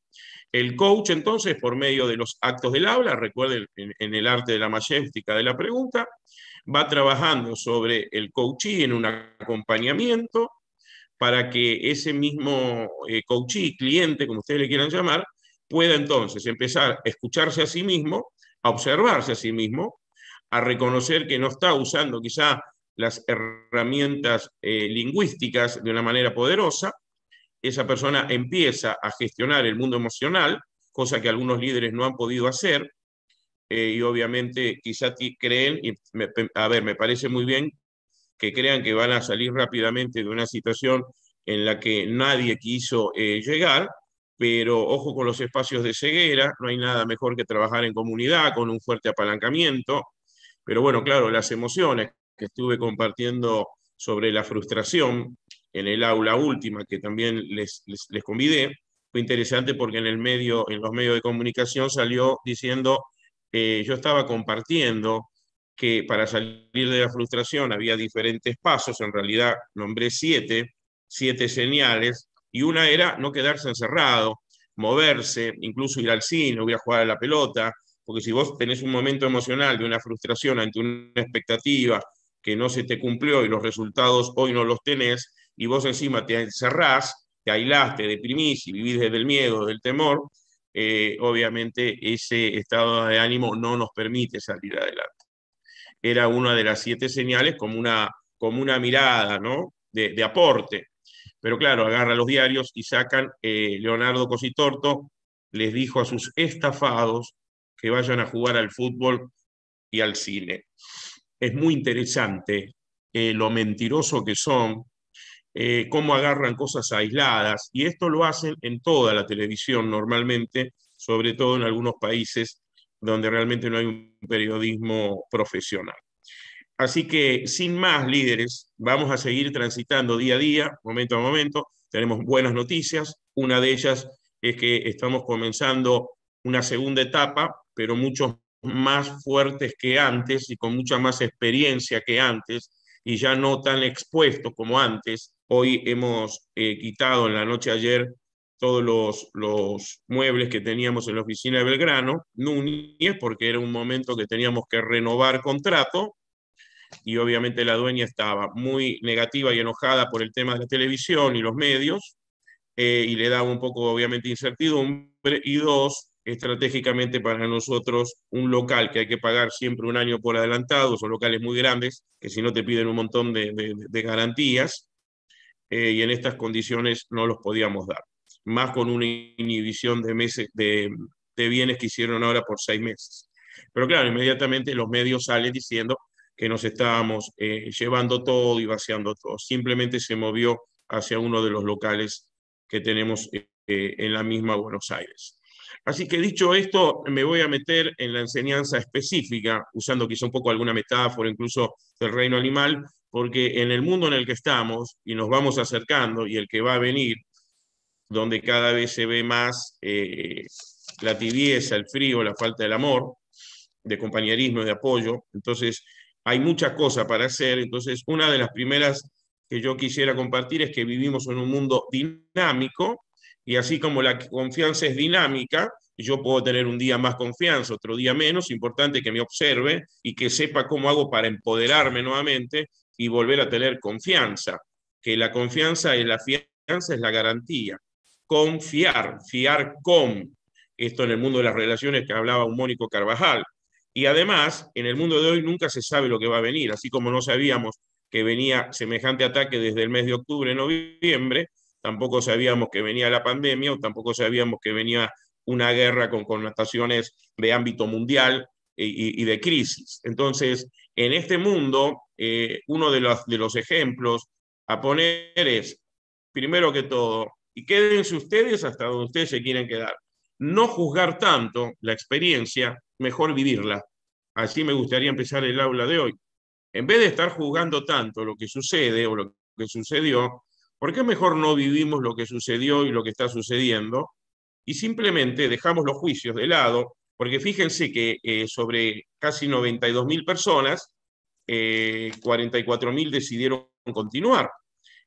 [SPEAKER 2] El coach entonces, por medio de los actos del habla, recuerden en, el arte de la mayéutica de la pregunta, va trabajando sobre el coaching en un acompañamiento para que ese mismo eh, cliente, como ustedes le quieran llamar, pueda entonces empezar a escucharse a sí mismo, a observarse a sí mismo, a reconocer que no está usando quizá las herramientas eh, lingüísticas de una manera poderosa, esa persona empieza a gestionar el mundo emocional, cosa que algunos líderes no han podido hacer, eh, y obviamente quizá creen, y a ver, me parece muy bien que crean que van a salir rápidamente de una situación en la que nadie quiso eh, llegar, pero ojo con los espacios de ceguera, no hay nada mejor que trabajar en comunidad con un fuerte apalancamiento, pero bueno, claro, las emociones que estuve compartiendo sobre la frustración en el aula última, que también les, les, convidé, fue interesante porque en, el medio, en los medios de comunicación salió diciendo, eh, yo estaba compartiendo que para salir de la frustración había diferentes pasos, en realidad nombré siete, siete señales, y una era no quedarse encerrado, moverse, incluso ir al cine, ir a jugar a la pelota, porque si vos tenés un momento emocional de una frustración ante una expectativa que no se te cumplió y los resultados hoy no los tenés, y vos encima te encerrás, te aislás, te deprimís y vivís desde el miedo, del temor, eh, obviamente ese estado de ánimo no nos permite salir adelante era una de las siete señales como una, como una mirada ¿no? de, aporte. Pero claro, agarran los diarios y sacan, eh, Leonardo Cositorto les dijo a sus estafados que vayan a jugar al fútbol y al cine. Es muy interesante eh, lo mentiroso que son, eh, cómo agarran cosas aisladas, y esto lo hacen en toda la televisión normalmente, sobre todo en algunos países donde realmente no hay un periodismo profesional. Así que, sin más, líderes, vamos a seguir transitando día a día, momento a momento. Tenemos buenas noticias. Una de ellas es que estamos comenzando una segunda etapa, pero muchos más fuertes que antes y con mucha más experiencia que antes y ya no tan expuestos como antes. Hoy hemos eh, quitado en la noche ayer todos los, los, muebles que teníamos en la oficina de Belgrano, Núñez, porque era un momento que teníamos que renovar contrato y obviamente la dueña estaba muy negativa y enojada por el tema de la televisión y los medios eh, y le daba un poco obviamente incertidumbre y dos, estratégicamente para nosotros un local que hay que pagar siempre un año por adelantado, son locales muy grandes, que si no te piden un montón de, garantías, eh, y en estas condiciones no los podíamos dar más con una inhibición de, meses, de, bienes que hicieron ahora por seis meses. Pero claro, inmediatamente los medios salen diciendo que nos estábamos eh, llevando todo y vaciando todo. Simplemente se movió hacia uno de los locales que tenemos eh, en la misma Buenos Aires. Así que dicho esto, me voy a meter en la enseñanza específica, usando quizá un poco alguna metáfora incluso del reino animal, porque en el mundo en el que estamos y nos vamos acercando y el que va a venir, donde cada vez se ve más eh, la tibieza, el frío, la falta del amor, de compañerismo, de apoyo. Entonces, hay muchas cosas para hacer. Entonces, una de las primeras que yo quisiera compartir es que vivimos en un mundo dinámico y así como la confianza es dinámica, yo puedo tener un día más confianza, otro día menos. Importante que me observe y que sepa cómo hago para empoderarme nuevamente y volver a tener confianza. Que la confianza y la fianza, es la garantía confiar, fiar con. Esto en el mundo de las relaciones que hablaba un Mónico Carvajal. Y además, en el mundo de hoy nunca se sabe lo que va a venir, así como no sabíamos que venía semejante ataque desde el mes de octubre, noviembre, tampoco sabíamos que venía la pandemia o tampoco sabíamos que venía una guerra con connotaciones de ámbito mundial eh, y, de crisis. Entonces, en este mundo, eh, uno de los, de los ejemplos a poner es, primero que todo, y quédense ustedes hasta donde ustedes se quieran quedar. No juzgar tanto la experiencia, mejor vivirla. Así me gustaría empezar el aula de hoy. En vez de estar juzgando tanto lo que sucede o lo que sucedió, ¿por qué mejor no vivimos lo que sucedió y lo que está sucediendo? Y simplemente dejamos los juicios de lado, porque fíjense que eh, sobre casi 92.000 personas, 44.000 eh, decidieron continuar.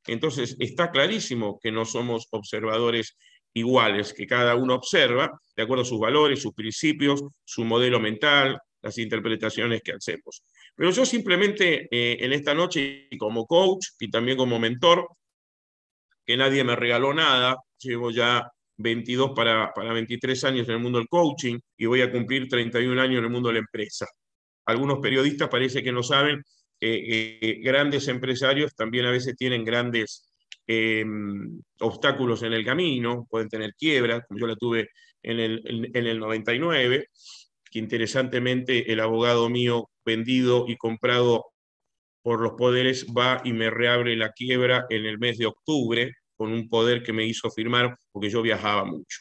[SPEAKER 2] Entonces, está clarísimo que no somos observadores iguales, que cada uno observa de acuerdo a sus valores, sus principios, su modelo mental, las interpretaciones que hacemos. Pero yo simplemente eh, en esta noche, como coach y también como mentor, que nadie me regaló nada, llevo ya 22 para, para 23 años en el mundo del coaching y voy a cumplir 31 años en el mundo de la empresa. Algunos periodistas parece que no saben eh, eh, grandes empresarios también a veces tienen grandes eh, obstáculos en el camino, pueden tener quiebras, como yo la tuve en el, en el 99, que interesantemente el abogado mío vendido y comprado por los poderes va y me reabre la quiebra en el mes de octubre con un poder que me hizo firmar porque yo viajaba mucho.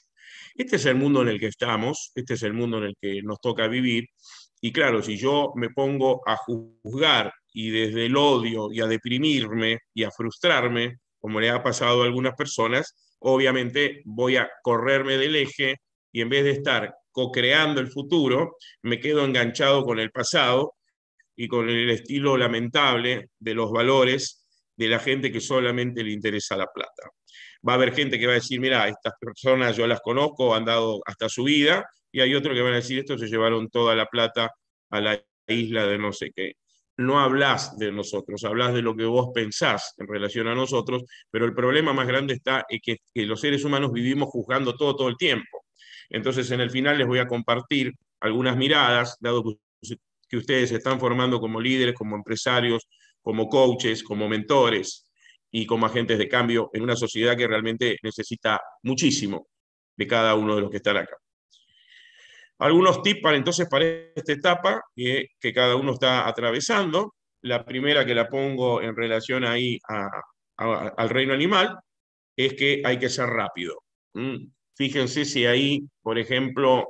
[SPEAKER 2] Este es el mundo en el que estamos, este es el mundo en el que nos toca vivir y claro, si yo me pongo a juzgar y desde el odio y a deprimirme y a frustrarme, como le ha pasado a algunas personas, obviamente voy a correrme del eje y en vez de estar co-creando el futuro, me quedo enganchado con el pasado y con el estilo lamentable de los valores de la gente que solamente le interesa la plata. Va a haber gente que va a decir, mira, estas personas yo las conozco, han dado hasta su vida, y hay otro que van a decir, estos se llevaron toda la plata a la isla de no sé qué no hablas de nosotros, hablas de lo que vos pensás en relación a nosotros, pero el problema más grande está en que, los seres humanos vivimos juzgando todo todo el tiempo. Entonces, en el final les voy a compartir algunas miradas, dado que, que ustedes se están formando como líderes, como empresarios, como coaches, como mentores y como agentes de cambio en una sociedad que realmente necesita muchísimo de cada uno de los que están acá. Algunos tips entonces para esta etapa eh, que cada uno está atravesando. La primera que la pongo en relación ahí al reino animal es que hay que ser rápido. Fíjense si ahí, por ejemplo,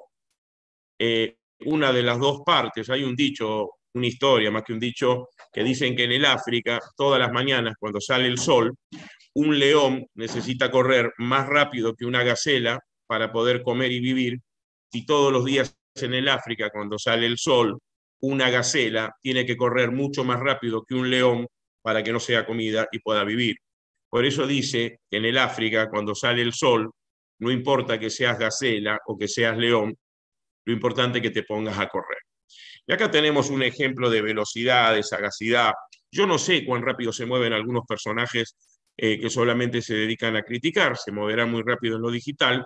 [SPEAKER 2] eh, una de las dos partes, hay un dicho, una historia más que un dicho, que dicen que en el África, todas las mañanas cuando sale el sol, un león necesita correr más rápido que una gacela para poder comer y vivir, si todos los días en el África, cuando sale el sol, una gacela tiene que correr mucho más rápido que un león para que no sea comida y pueda vivir. Por eso dice que en el África, cuando sale el sol, no importa que seas gacela o que seas león, lo importante es que te pongas a correr. Y acá tenemos un ejemplo de velocidad, de sagacidad. Yo no sé cuán rápido se mueven algunos personajes eh, que solamente se dedican a criticar, se moverán muy rápido en lo digital,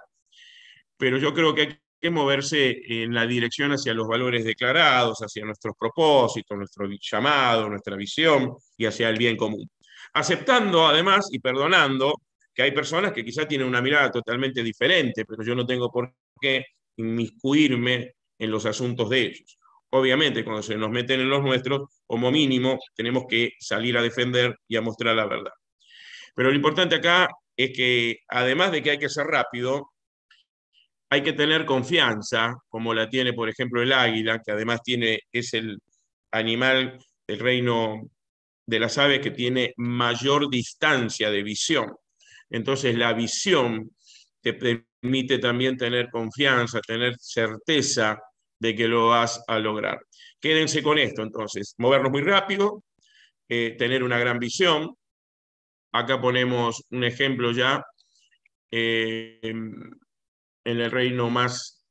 [SPEAKER 2] pero yo creo que hay que moverse en la dirección hacia los valores declarados, hacia nuestros propósitos, nuestro llamado, nuestra visión y hacia el bien común. Aceptando además y perdonando que hay personas que quizá tienen una mirada totalmente diferente, pero yo no tengo por qué inmiscuirme en los asuntos de ellos. Obviamente, cuando se nos meten en los nuestros, como mínimo, tenemos que salir a defender y a mostrar la verdad. Pero lo importante acá es que, además de que hay que ser rápido, hay que tener confianza, como la tiene, por ejemplo, el águila, que además tiene, es el animal del reino de las aves que tiene mayor distancia de visión. Entonces, la visión te permite también tener confianza, tener certeza de que lo vas a lograr. Quédense con esto, entonces, movernos muy rápido, eh, tener una gran visión. Acá ponemos un ejemplo ya. Eh, en el reino más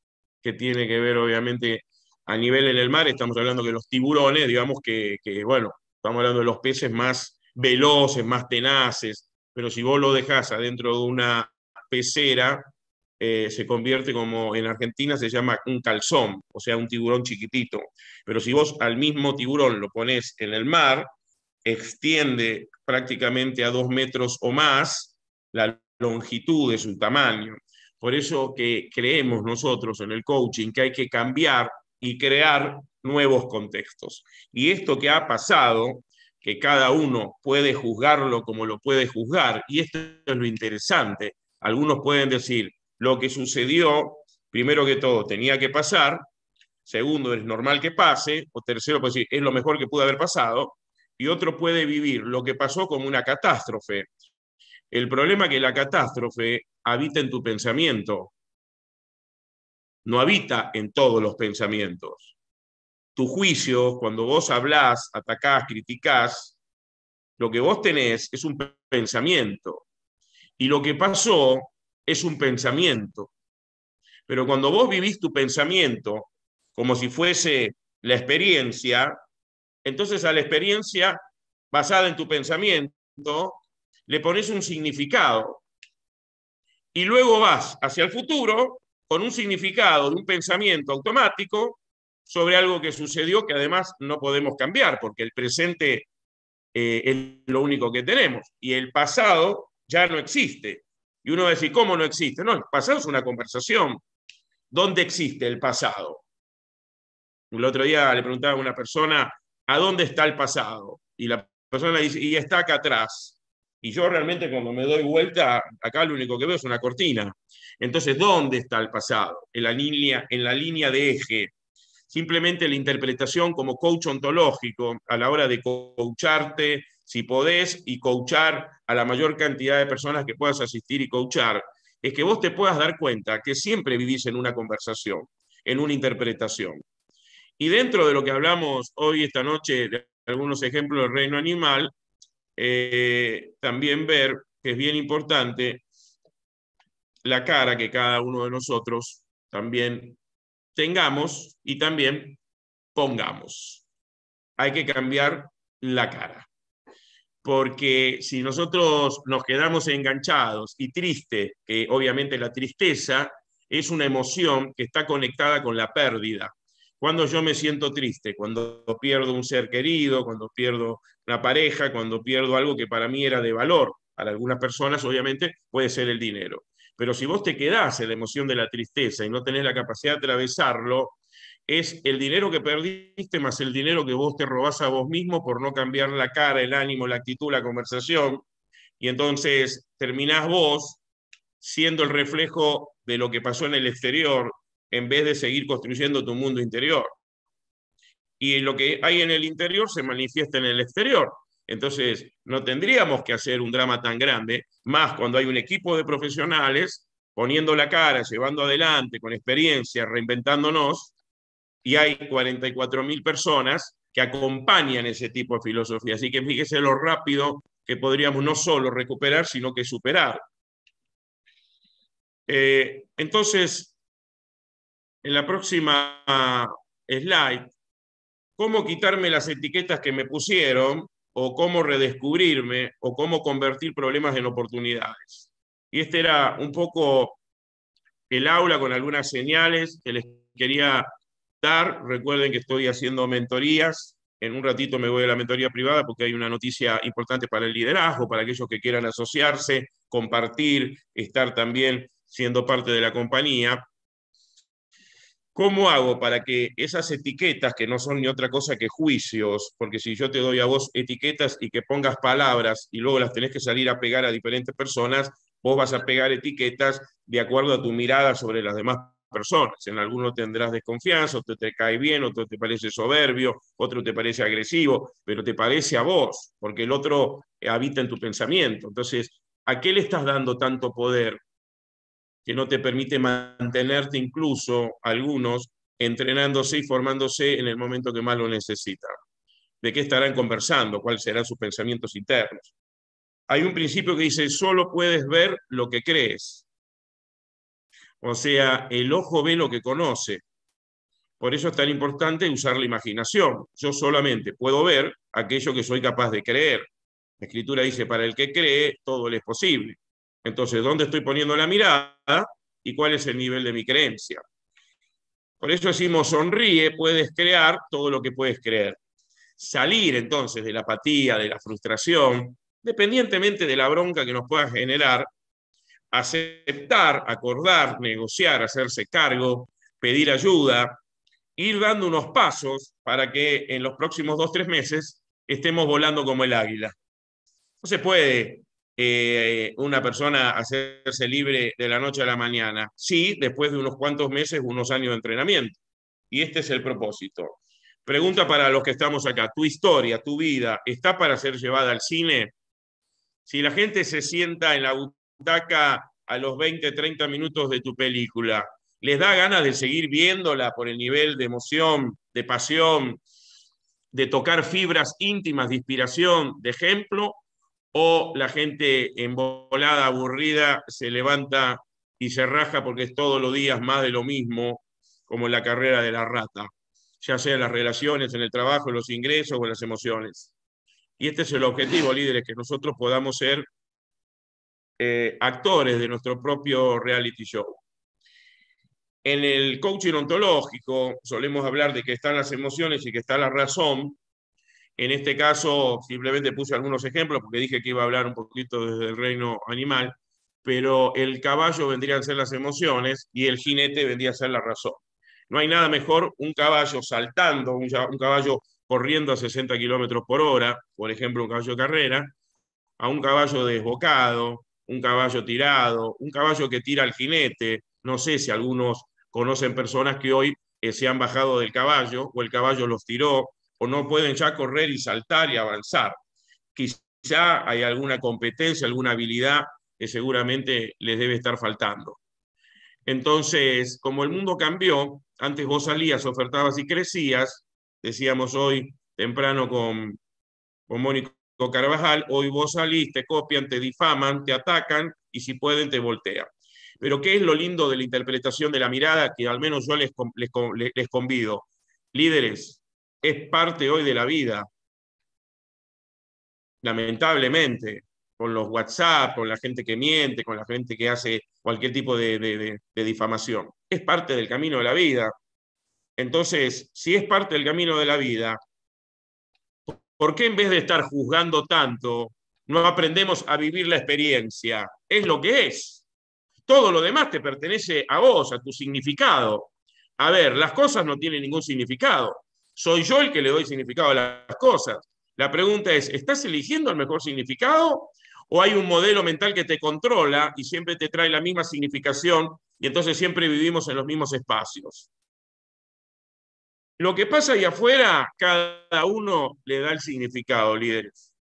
[SPEAKER 2] que tiene que ver, obviamente, a nivel en el mar, estamos hablando de los tiburones, digamos que, bueno, estamos hablando de los peces más veloces, más tenaces, pero si vos lo dejás adentro de una pecera, eh, se convierte como en Argentina se llama un calzón, o sea, un tiburón chiquitito. Pero si vos al mismo tiburón lo pones en el mar, extiende prácticamente a dos metros o más la longitud de su tamaño. Por eso que creemos nosotros en el coaching que hay que cambiar y crear nuevos contextos. Y esto que ha pasado, que cada uno puede juzgarlo como lo puede juzgar, y esto es lo interesante. Algunos pueden decir, lo que sucedió, primero que todo, tenía que pasar, segundo, es normal que pase, o tercero, puede decir, es lo mejor que pudo haber pasado, y otro puede vivir lo que pasó como una catástrofe. El problema es que la catástrofe habita en tu pensamiento, no habita en todos los pensamientos. Tu juicio, cuando vos hablás, atacás, criticás, lo que vos tenés es un pensamiento. Y lo que pasó es un pensamiento. Pero cuando vos vivís tu pensamiento como si fuese la experiencia, entonces a la experiencia basada en tu pensamiento le pones un significado y luego vas hacia el futuro con un significado de un pensamiento automático sobre algo que sucedió que además no podemos cambiar, porque el presente eh, es lo único que tenemos y el pasado ya no existe. Y uno va a decir, ¿cómo no existe? No, el pasado es una conversación. ¿Dónde existe el pasado? El otro día le preguntaba a una persona, ¿a dónde está el pasado? Y la persona dice, y está acá atrás. Y yo realmente cuando me doy vuelta, acá lo único que veo es una cortina. Entonces, ¿dónde está el pasado? En la línea, en la línea de eje. Simplemente la interpretación como coach ontológico a la hora de coacharte, si podés, y coachar a la mayor cantidad de personas que puedas asistir y coachar, es que vos te puedas dar cuenta que siempre vivís en una conversación, en una interpretación. Y dentro de lo que hablamos hoy, esta noche, de algunos ejemplos del reino animal, eh, también ver, que es bien importante, la cara que cada uno de nosotros también tengamos y también pongamos. Hay que cambiar la cara, porque si nosotros nos quedamos enganchados y tristes, que obviamente la tristeza es una emoción que está conectada con la pérdida, cuando yo me siento triste, cuando pierdo un ser querido, cuando pierdo una pareja, cuando pierdo algo que para mí era de valor. Para algunas personas, obviamente, puede ser el dinero. Pero si vos te quedás en la emoción de la tristeza y no tenés la capacidad de atravesarlo, es el dinero que perdiste más el dinero que vos te robás a vos mismo por no cambiar la cara, el ánimo, la actitud, la conversación. Y entonces terminás vos siendo el reflejo de lo que pasó en el exterior en vez de seguir construyendo tu mundo interior. Y lo que hay en el interior se manifiesta en el exterior. Entonces, no tendríamos que hacer un drama tan grande, más cuando hay un equipo de profesionales poniendo la cara, llevando adelante, con experiencia, reinventándonos, y hay 44.000 personas que acompañan ese tipo de filosofía. Así que fíjese lo rápido que podríamos no solo recuperar, sino que superar. Eh, entonces, en la próxima slide cómo quitarme las etiquetas que me pusieron o cómo redescubrirme o cómo convertir problemas en oportunidades. Y este era un poco el aula con algunas señales que les quería dar. Recuerden que estoy haciendo mentorías. En un ratito me voy a la mentoría privada porque hay una noticia importante para el liderazgo, para aquellos que quieran asociarse, compartir, estar también siendo parte de la compañía. ¿Cómo hago para que esas etiquetas, que no son ni otra cosa que juicios, porque si yo te doy a vos etiquetas y que pongas palabras y luego las tenés que salir a pegar a diferentes personas, vos vas a pegar etiquetas de acuerdo a tu mirada sobre las demás personas. En alguno tendrás desconfianza, otro te cae bien, otro te parece soberbio, otro te parece agresivo, pero te parece a vos, porque el otro habita en tu pensamiento. Entonces, ¿a qué le estás dando tanto poder? que no te permite mantenerte incluso algunos entrenándose y formándose en el momento que más lo necesitan. ¿De qué estarán conversando? ¿Cuáles serán sus pensamientos internos? Hay un principio que dice, solo puedes ver lo que crees. O sea, el ojo ve lo que conoce. Por eso es tan importante usar la imaginación. Yo solamente puedo ver aquello que soy capaz de creer. La escritura dice, para el que cree, todo le es posible. Entonces, ¿dónde estoy poniendo la mirada y cuál es el nivel de mi creencia? Por eso decimos, sonríe, puedes crear todo lo que puedes creer. Salir entonces de la apatía, de la frustración, dependientemente de la bronca que nos pueda generar, aceptar, acordar, negociar, hacerse cargo, pedir ayuda, ir dando unos pasos para que en los próximos dos, tres meses estemos volando como el águila. No se puede eh, una persona hacerse libre de la noche a la mañana. Sí, después de unos cuantos meses, unos años de entrenamiento. Y este es el propósito. Pregunta para los que estamos acá. ¿Tu historia, tu vida, está para ser llevada al cine? Si la gente se sienta en la butaca a los 20, 30 minutos de tu película, ¿les da ganas de seguir viéndola por el nivel de emoción, de pasión, de tocar fibras íntimas, de inspiración, de ejemplo? o la gente embolada, aburrida, se levanta y se raja porque es todos los días más de lo mismo, como en la carrera de la rata, ya sea en las relaciones, en el trabajo, en los ingresos o en las emociones. Y este es el objetivo, líderes, que nosotros podamos ser eh, actores de nuestro propio reality show. En el coaching ontológico solemos hablar de que están las emociones y que está la razón, en este caso, simplemente puse algunos ejemplos porque dije que iba a hablar un poquito desde el reino animal, pero el caballo vendría a ser las emociones y el jinete vendría a ser la razón. No hay nada mejor un caballo saltando, un, caballo corriendo a 60 kilómetros por hora, por ejemplo, un caballo de carrera, a un caballo desbocado, un caballo tirado, un caballo que tira al jinete. No sé si algunos conocen personas que hoy eh, se han bajado del caballo o el caballo los tiró o no pueden ya correr y saltar y avanzar. Quizá hay alguna competencia, alguna habilidad que seguramente les debe estar faltando. Entonces, como el mundo cambió, antes vos salías, ofertabas y crecías, decíamos hoy temprano con, con Mónico Carvajal, hoy vos salís, te copian, te difaman, te atacan y si pueden te voltean. Pero ¿qué es lo lindo de la interpretación de la mirada que al menos yo les, les, les convido? Líderes, es parte hoy de la vida, lamentablemente, con los WhatsApp, con la gente que miente, con la gente que hace cualquier tipo de, difamación. Es parte del camino de la vida. Entonces, si es parte del camino de la vida, ¿por qué en vez de estar juzgando tanto, no aprendemos a vivir la experiencia? Es lo que es. Todo lo demás te pertenece a vos, a tu significado. A ver, las cosas no tienen ningún significado. Soy yo el que le doy significado a las cosas. La pregunta es, ¿estás eligiendo el mejor significado o hay un modelo mental que te controla y siempre te trae la misma significación y entonces siempre vivimos en los mismos espacios? Lo que pasa ahí afuera, cada uno le da el significado, líderes.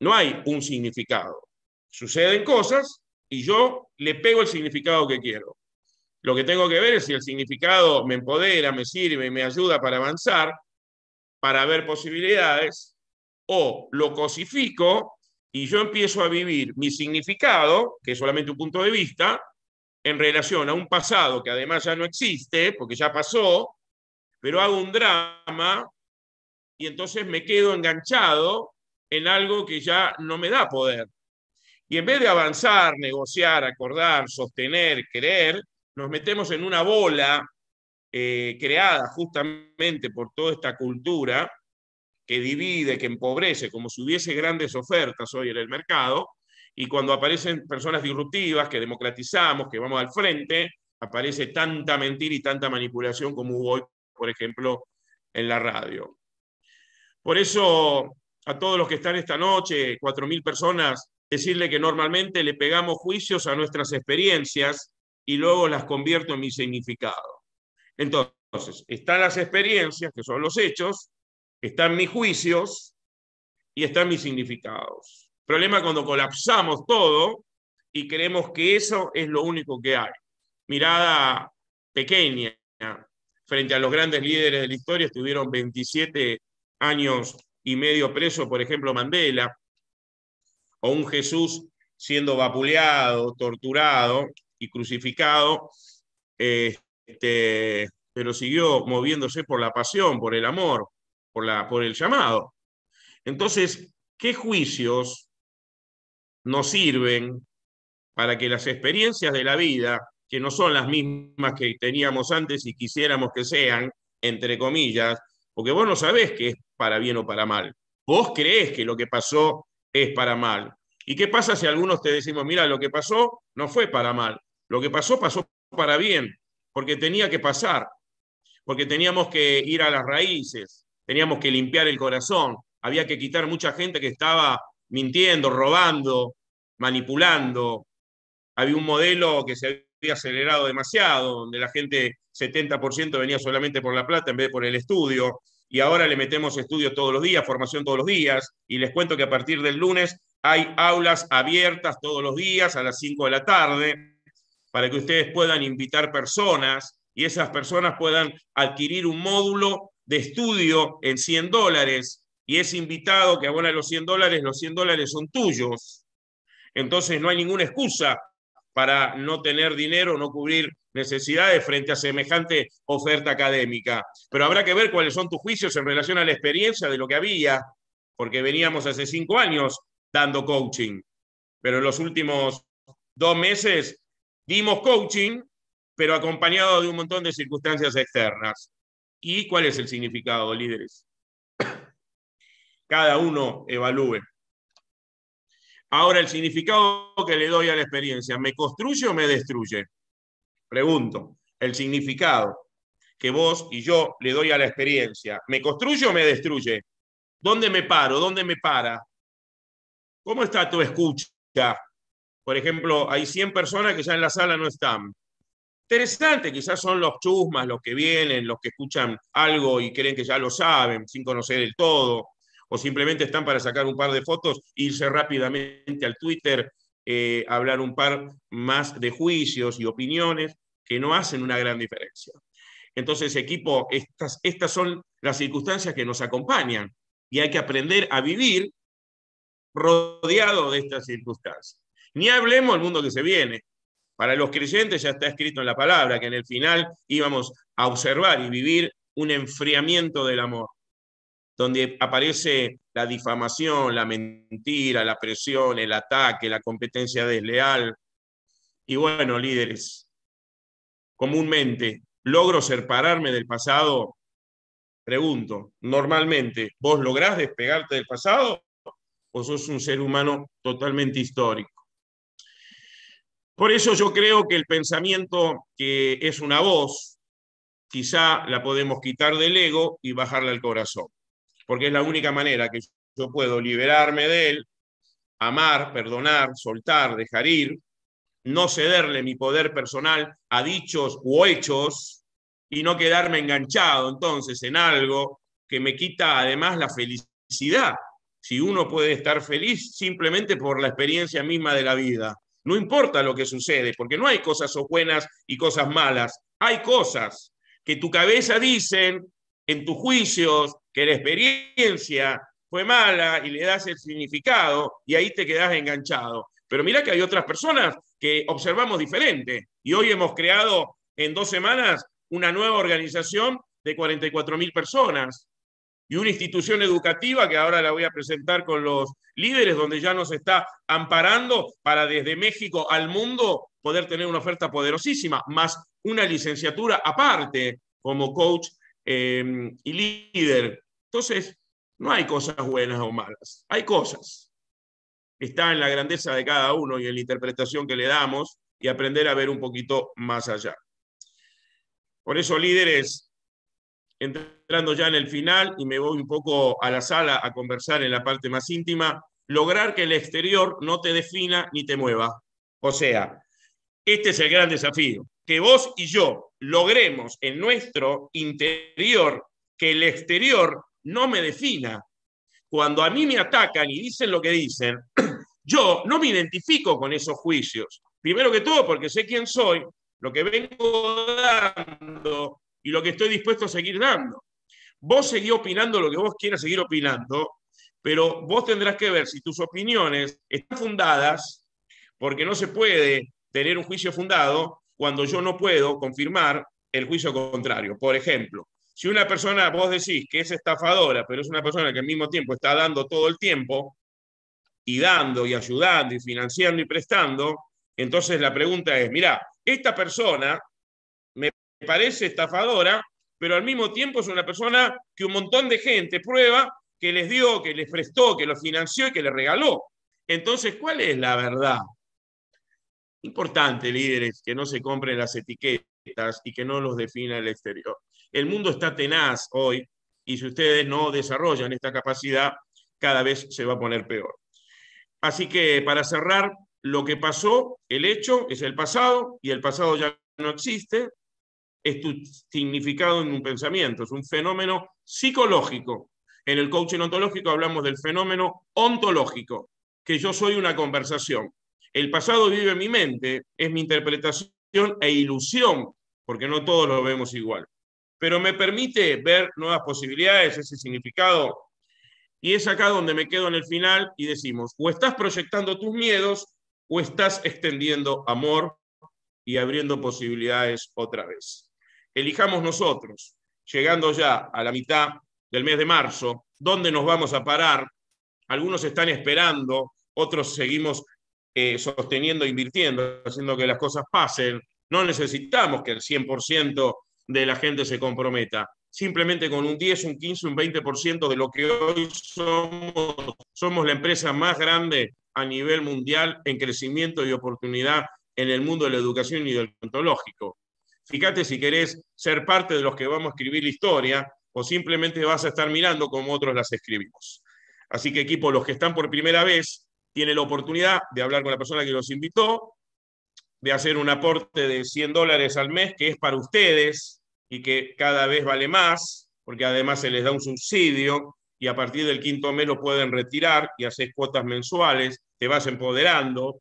[SPEAKER 2] No hay un significado. Suceden cosas y yo le pego el significado que quiero. Lo que tengo que ver es si el significado me empodera, me sirve, me ayuda para avanzar, para ver posibilidades, o lo cosifico y yo empiezo a vivir mi significado, que es solamente un punto de vista, en relación a un pasado que además ya no existe, porque ya pasó, pero hago un drama y entonces me quedo enganchado en algo que ya no me da poder. Y en vez de avanzar, negociar, acordar, sostener, creer, nos metemos en una bola eh, creada justamente por toda esta cultura que divide, que empobrece, como si hubiese grandes ofertas hoy en el mercado, y cuando aparecen personas disruptivas que democratizamos, que vamos al frente, aparece tanta mentira y tanta manipulación como hubo hoy, por ejemplo, en la radio. Por eso, a todos los que están esta noche, 4.000 personas, decirle que normalmente le pegamos juicios a nuestras experiencias y luego las convierto en mi significado. Entonces, están las experiencias, que son los hechos, están mis juicios y están mis significados. problema cuando colapsamos todo y creemos que eso es lo único que hay. Mirada pequeña frente a los grandes líderes de la historia, estuvieron 27 años y medio preso, por ejemplo, Mandela, o un Jesús siendo vapuleado, torturado, y crucificado, este, pero siguió moviéndose por la pasión, por el amor, por, la, por el llamado. Entonces, ¿qué juicios nos sirven para que las experiencias de la vida, que no son las mismas que teníamos antes y quisiéramos que sean, entre comillas, porque vos no sabés que es para bien o para mal. Vos creés que lo que pasó es para mal. ¿Y qué pasa si algunos te decimos, mira, lo que pasó no fue para mal? Lo que pasó pasó para bien, porque tenía que pasar, porque teníamos que ir a las raíces, teníamos que limpiar el corazón, había que quitar mucha gente que estaba mintiendo, robando, manipulando. Había un modelo que se había acelerado demasiado, donde la gente 70% venía solamente por la plata en vez de por el estudio, y ahora le metemos estudio todos los días, formación todos los días, y les cuento que a partir del lunes hay aulas abiertas todos los días a las 5 de la tarde para que ustedes puedan invitar personas y esas personas puedan adquirir un módulo de estudio en 100 dólares y ese invitado que abona los 100 dólares, los 100 dólares son tuyos. Entonces no hay ninguna excusa para no tener dinero, no cubrir necesidades frente a semejante oferta académica. Pero habrá que ver cuáles son tus juicios en relación a la experiencia de lo que había, porque veníamos hace cinco años dando coaching, pero en los últimos dos meses Dimos coaching, pero acompañado de un montón de circunstancias externas. ¿Y cuál es el significado, líderes? Cada uno evalúe. Ahora, el significado que le doy a la experiencia, ¿me construye o me destruye? Pregunto, el significado que vos y yo le doy a la experiencia, ¿me construye o me destruye? ¿Dónde me paro? ¿Dónde me para? ¿Cómo está tu escucha? Por ejemplo, hay 100 personas que ya en la sala no están. Interesante, quizás son los chusmas, los que vienen, los que escuchan algo y creen que ya lo saben, sin conocer el todo, o simplemente están para sacar un par de fotos, irse rápidamente al Twitter, eh, hablar un par más de juicios y opiniones que no hacen una gran diferencia. Entonces, equipo, estas, estas son las circunstancias que nos acompañan y hay que aprender a vivir rodeado de estas circunstancias. Ni hablemos del mundo que se viene. Para los creyentes ya está escrito en la palabra que en el final íbamos a observar y vivir un enfriamiento del amor, donde aparece la difamación, la mentira, la presión, el ataque, la competencia desleal. Y bueno, líderes, comúnmente logro separarme del pasado. Pregunto, normalmente, ¿vos lográs despegarte del pasado o sos un ser humano totalmente histórico? Por eso yo creo que el pensamiento que es una voz, quizá la podemos quitar del ego y bajarla al corazón, porque es la única manera que yo puedo liberarme de él, amar, perdonar, soltar, dejar ir, no cederle mi poder personal a dichos o hechos y no quedarme enganchado entonces en algo que me quita además la felicidad. Si uno puede estar feliz simplemente por la experiencia misma de la vida, no importa lo que sucede, porque no hay cosas buenas y cosas malas. Hay cosas que tu cabeza dicen en tus juicios, que la experiencia fue mala y le das el significado y ahí te quedas enganchado. Pero mira que hay otras personas que observamos diferente y hoy hemos creado en dos semanas una nueva organización de 44 mil personas y una institución educativa que ahora la voy a presentar con los líderes, donde ya nos está amparando para desde México al mundo poder tener una oferta poderosísima, más una licenciatura aparte como coach em, y líder. Entonces, no hay cosas buenas o malas, hay cosas. Está en la grandeza de cada uno y en la interpretación que le damos y aprender a ver un poquito más allá. Por eso, líderes, entrando ya en el final y me voy un poco a la sala a conversar en la parte más íntima, lograr que el exterior no te defina ni te mueva. O sea, este es el gran desafío, que vos y yo logremos en nuestro interior que el exterior no me defina. Cuando a mí me atacan y dicen lo que dicen, yo no me identifico con esos juicios. Primero que todo, porque sé quién soy, lo que vengo dando y lo que estoy dispuesto a seguir dando. Vos seguís opinando lo que vos quieras seguir opinando, pero vos tendrás que ver si tus opiniones están fundadas, porque no se puede tener un juicio fundado cuando yo no puedo confirmar el juicio contrario. Por ejemplo, si una persona, vos decís que es estafadora, pero es una persona que al mismo tiempo está dando todo el tiempo, y dando y ayudando y financiando y prestando, entonces la pregunta es, mira, esta persona me parece estafadora, pero al mismo tiempo es una persona que un montón de gente prueba que les dio, que les prestó, que los financió y que le regaló. Entonces, ¿cuál es la verdad? Importante, líderes, que no se compren las etiquetas y que no los defina el exterior. El mundo está tenaz hoy y si ustedes no desarrollan esta capacidad, cada vez se va a poner peor. Así que para cerrar, lo que pasó, el hecho es el pasado y el pasado ya no existe es tu significado en un pensamiento, es un fenómeno psicológico. En el coaching ontológico hablamos del fenómeno ontológico, que yo soy una conversación. El pasado vive en mi mente, es mi interpretación e ilusión, porque no todos lo vemos igual. Pero me permite ver nuevas posibilidades, ese significado. Y es acá donde me quedo en el final y decimos, o estás proyectando tus miedos o estás extendiendo amor y abriendo posibilidades otra vez. Elijamos nosotros, llegando ya a la mitad del mes de marzo, dónde nos vamos a parar. Algunos están esperando, otros seguimos eh, sosteniendo, invirtiendo, haciendo que las cosas pasen. No necesitamos que el 100% de la gente se comprometa. Simplemente con un 10, un 15, un 20% de lo que hoy somos, somos la empresa más grande a nivel mundial en crecimiento y oportunidad en el mundo de la educación y del ontológico fíjate si querés ser parte de los que vamos a escribir la historia o simplemente vas a estar mirando como otros las escribimos. Así que equipo, los que están por primera vez tienen la oportunidad de hablar con la persona que los invitó, de hacer un aporte de 100 dólares al mes que es para ustedes y que cada vez vale más, porque además se les da un subsidio y a partir del quinto mes lo pueden retirar y haces cuotas mensuales, te vas empoderando,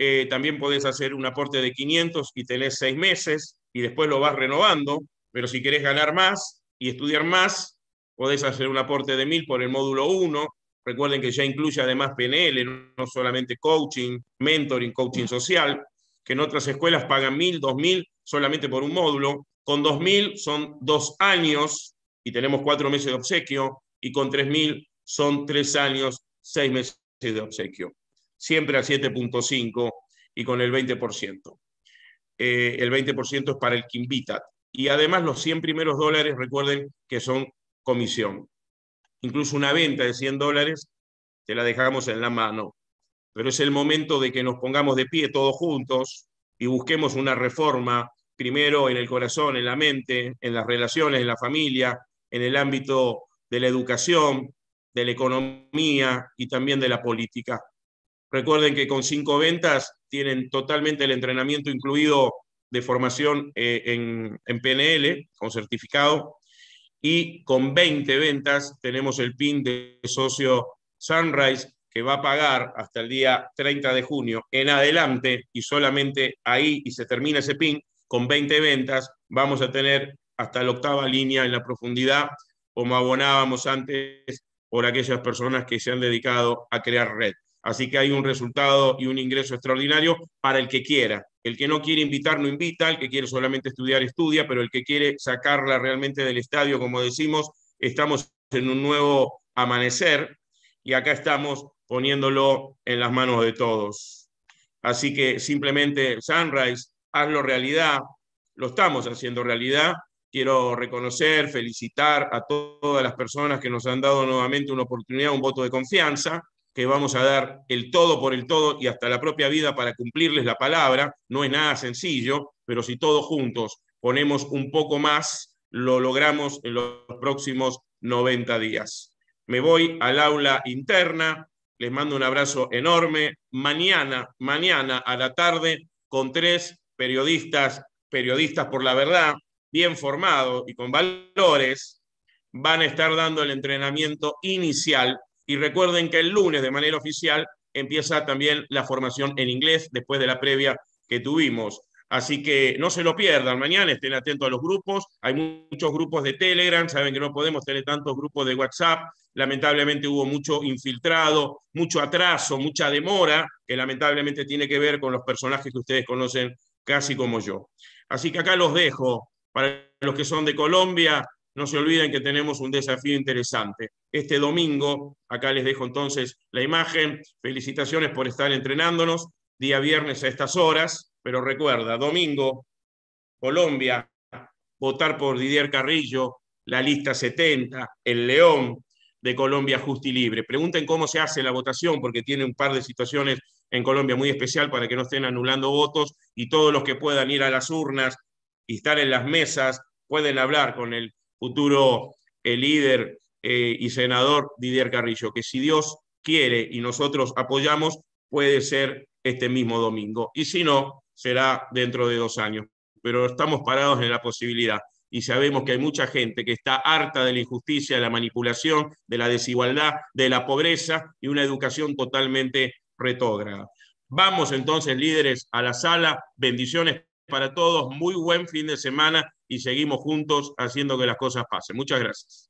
[SPEAKER 2] eh, también podés hacer un aporte de 500 y tenés seis meses y después lo vas renovando, pero si querés ganar más y estudiar más, podés hacer un aporte de 1000 por el módulo 1. Recuerden que ya incluye además PNL, no solamente coaching, mentoring, coaching social, que en otras escuelas pagan 1000, 2000 solamente por un módulo. Con 2000 son dos años y tenemos cuatro meses de obsequio, y con 3000 son tres años, seis meses de obsequio siempre a 7.5 y con el 20%. Eh, el 20% es para el invita. Y además los 100 primeros dólares, recuerden que son comisión. Incluso una venta de 100 dólares te la dejamos en la mano. Pero es el momento de que nos pongamos de pie todos juntos y busquemos una reforma, primero en el corazón, en la mente, en las relaciones, en la familia, en el ámbito de la educación, de la economía y también de la política. Recuerden que con cinco ventas tienen totalmente el entrenamiento incluido de formación eh, en, en, PNL, con certificado, y con 20 ventas tenemos el PIN de socio Sunrise que va a pagar hasta el día 30 de junio en adelante y solamente ahí y se termina ese PIN con 20 ventas, vamos a tener hasta la octava línea en la profundidad, como abonábamos antes por aquellas personas que se han dedicado a crear red. Así que hay un resultado y un ingreso extraordinario para el que quiera. El que no quiere invitar, no invita, el que quiere solamente estudiar, estudia, pero el que quiere sacarla realmente del estadio, como decimos, estamos en un nuevo amanecer y acá estamos poniéndolo en las manos de todos. Así que simplemente, Sunrise, hazlo realidad, lo estamos haciendo realidad. Quiero reconocer, felicitar a todas las personas que nos han dado nuevamente una oportunidad, un voto de confianza que vamos a dar el todo por el todo y hasta la propia vida para cumplirles la palabra. No es nada sencillo, pero si todos juntos ponemos un poco más, lo logramos en los próximos 90 días. Me voy al aula interna, les mando un abrazo enorme. Mañana, mañana a la tarde, con tres periodistas, periodistas por la verdad, bien formados y con valores, van a estar dando el entrenamiento inicial y recuerden que el lunes, de manera oficial, empieza también la formación en inglés después de la previa que tuvimos. Así que no se lo pierdan. Mañana estén atentos a los grupos. Hay muchos grupos de Telegram. Saben que no podemos tener tantos grupos de WhatsApp. Lamentablemente hubo mucho infiltrado, mucho atraso, mucha demora, que lamentablemente tiene que ver con los personajes que ustedes conocen casi como yo. Así que acá los dejo. Para los que son de Colombia, no se olviden que tenemos un desafío interesante. Este domingo, acá les dejo entonces la imagen, felicitaciones por estar entrenándonos, día viernes a estas horas, pero recuerda, domingo, Colombia, votar por Didier Carrillo, la lista 70, el León de Colombia Justi y Libre. Pregunten cómo se hace la votación, porque tiene un par de situaciones en Colombia muy especial para que no estén anulando votos y todos los que puedan ir a las urnas y estar en las mesas pueden hablar con el futuro el eh, líder eh, y senador Didier Carrillo, que si Dios quiere y nosotros apoyamos, puede ser este mismo domingo. Y si no, será dentro de dos años. Pero estamos parados en la posibilidad y sabemos que hay mucha gente que está harta de la injusticia, de la manipulación, de la desigualdad, de la pobreza y una educación totalmente retógrada. Vamos entonces, líderes, a la sala. Bendiciones para todos. Muy buen fin de semana y seguimos juntos haciendo que las cosas pasen. Muchas gracias.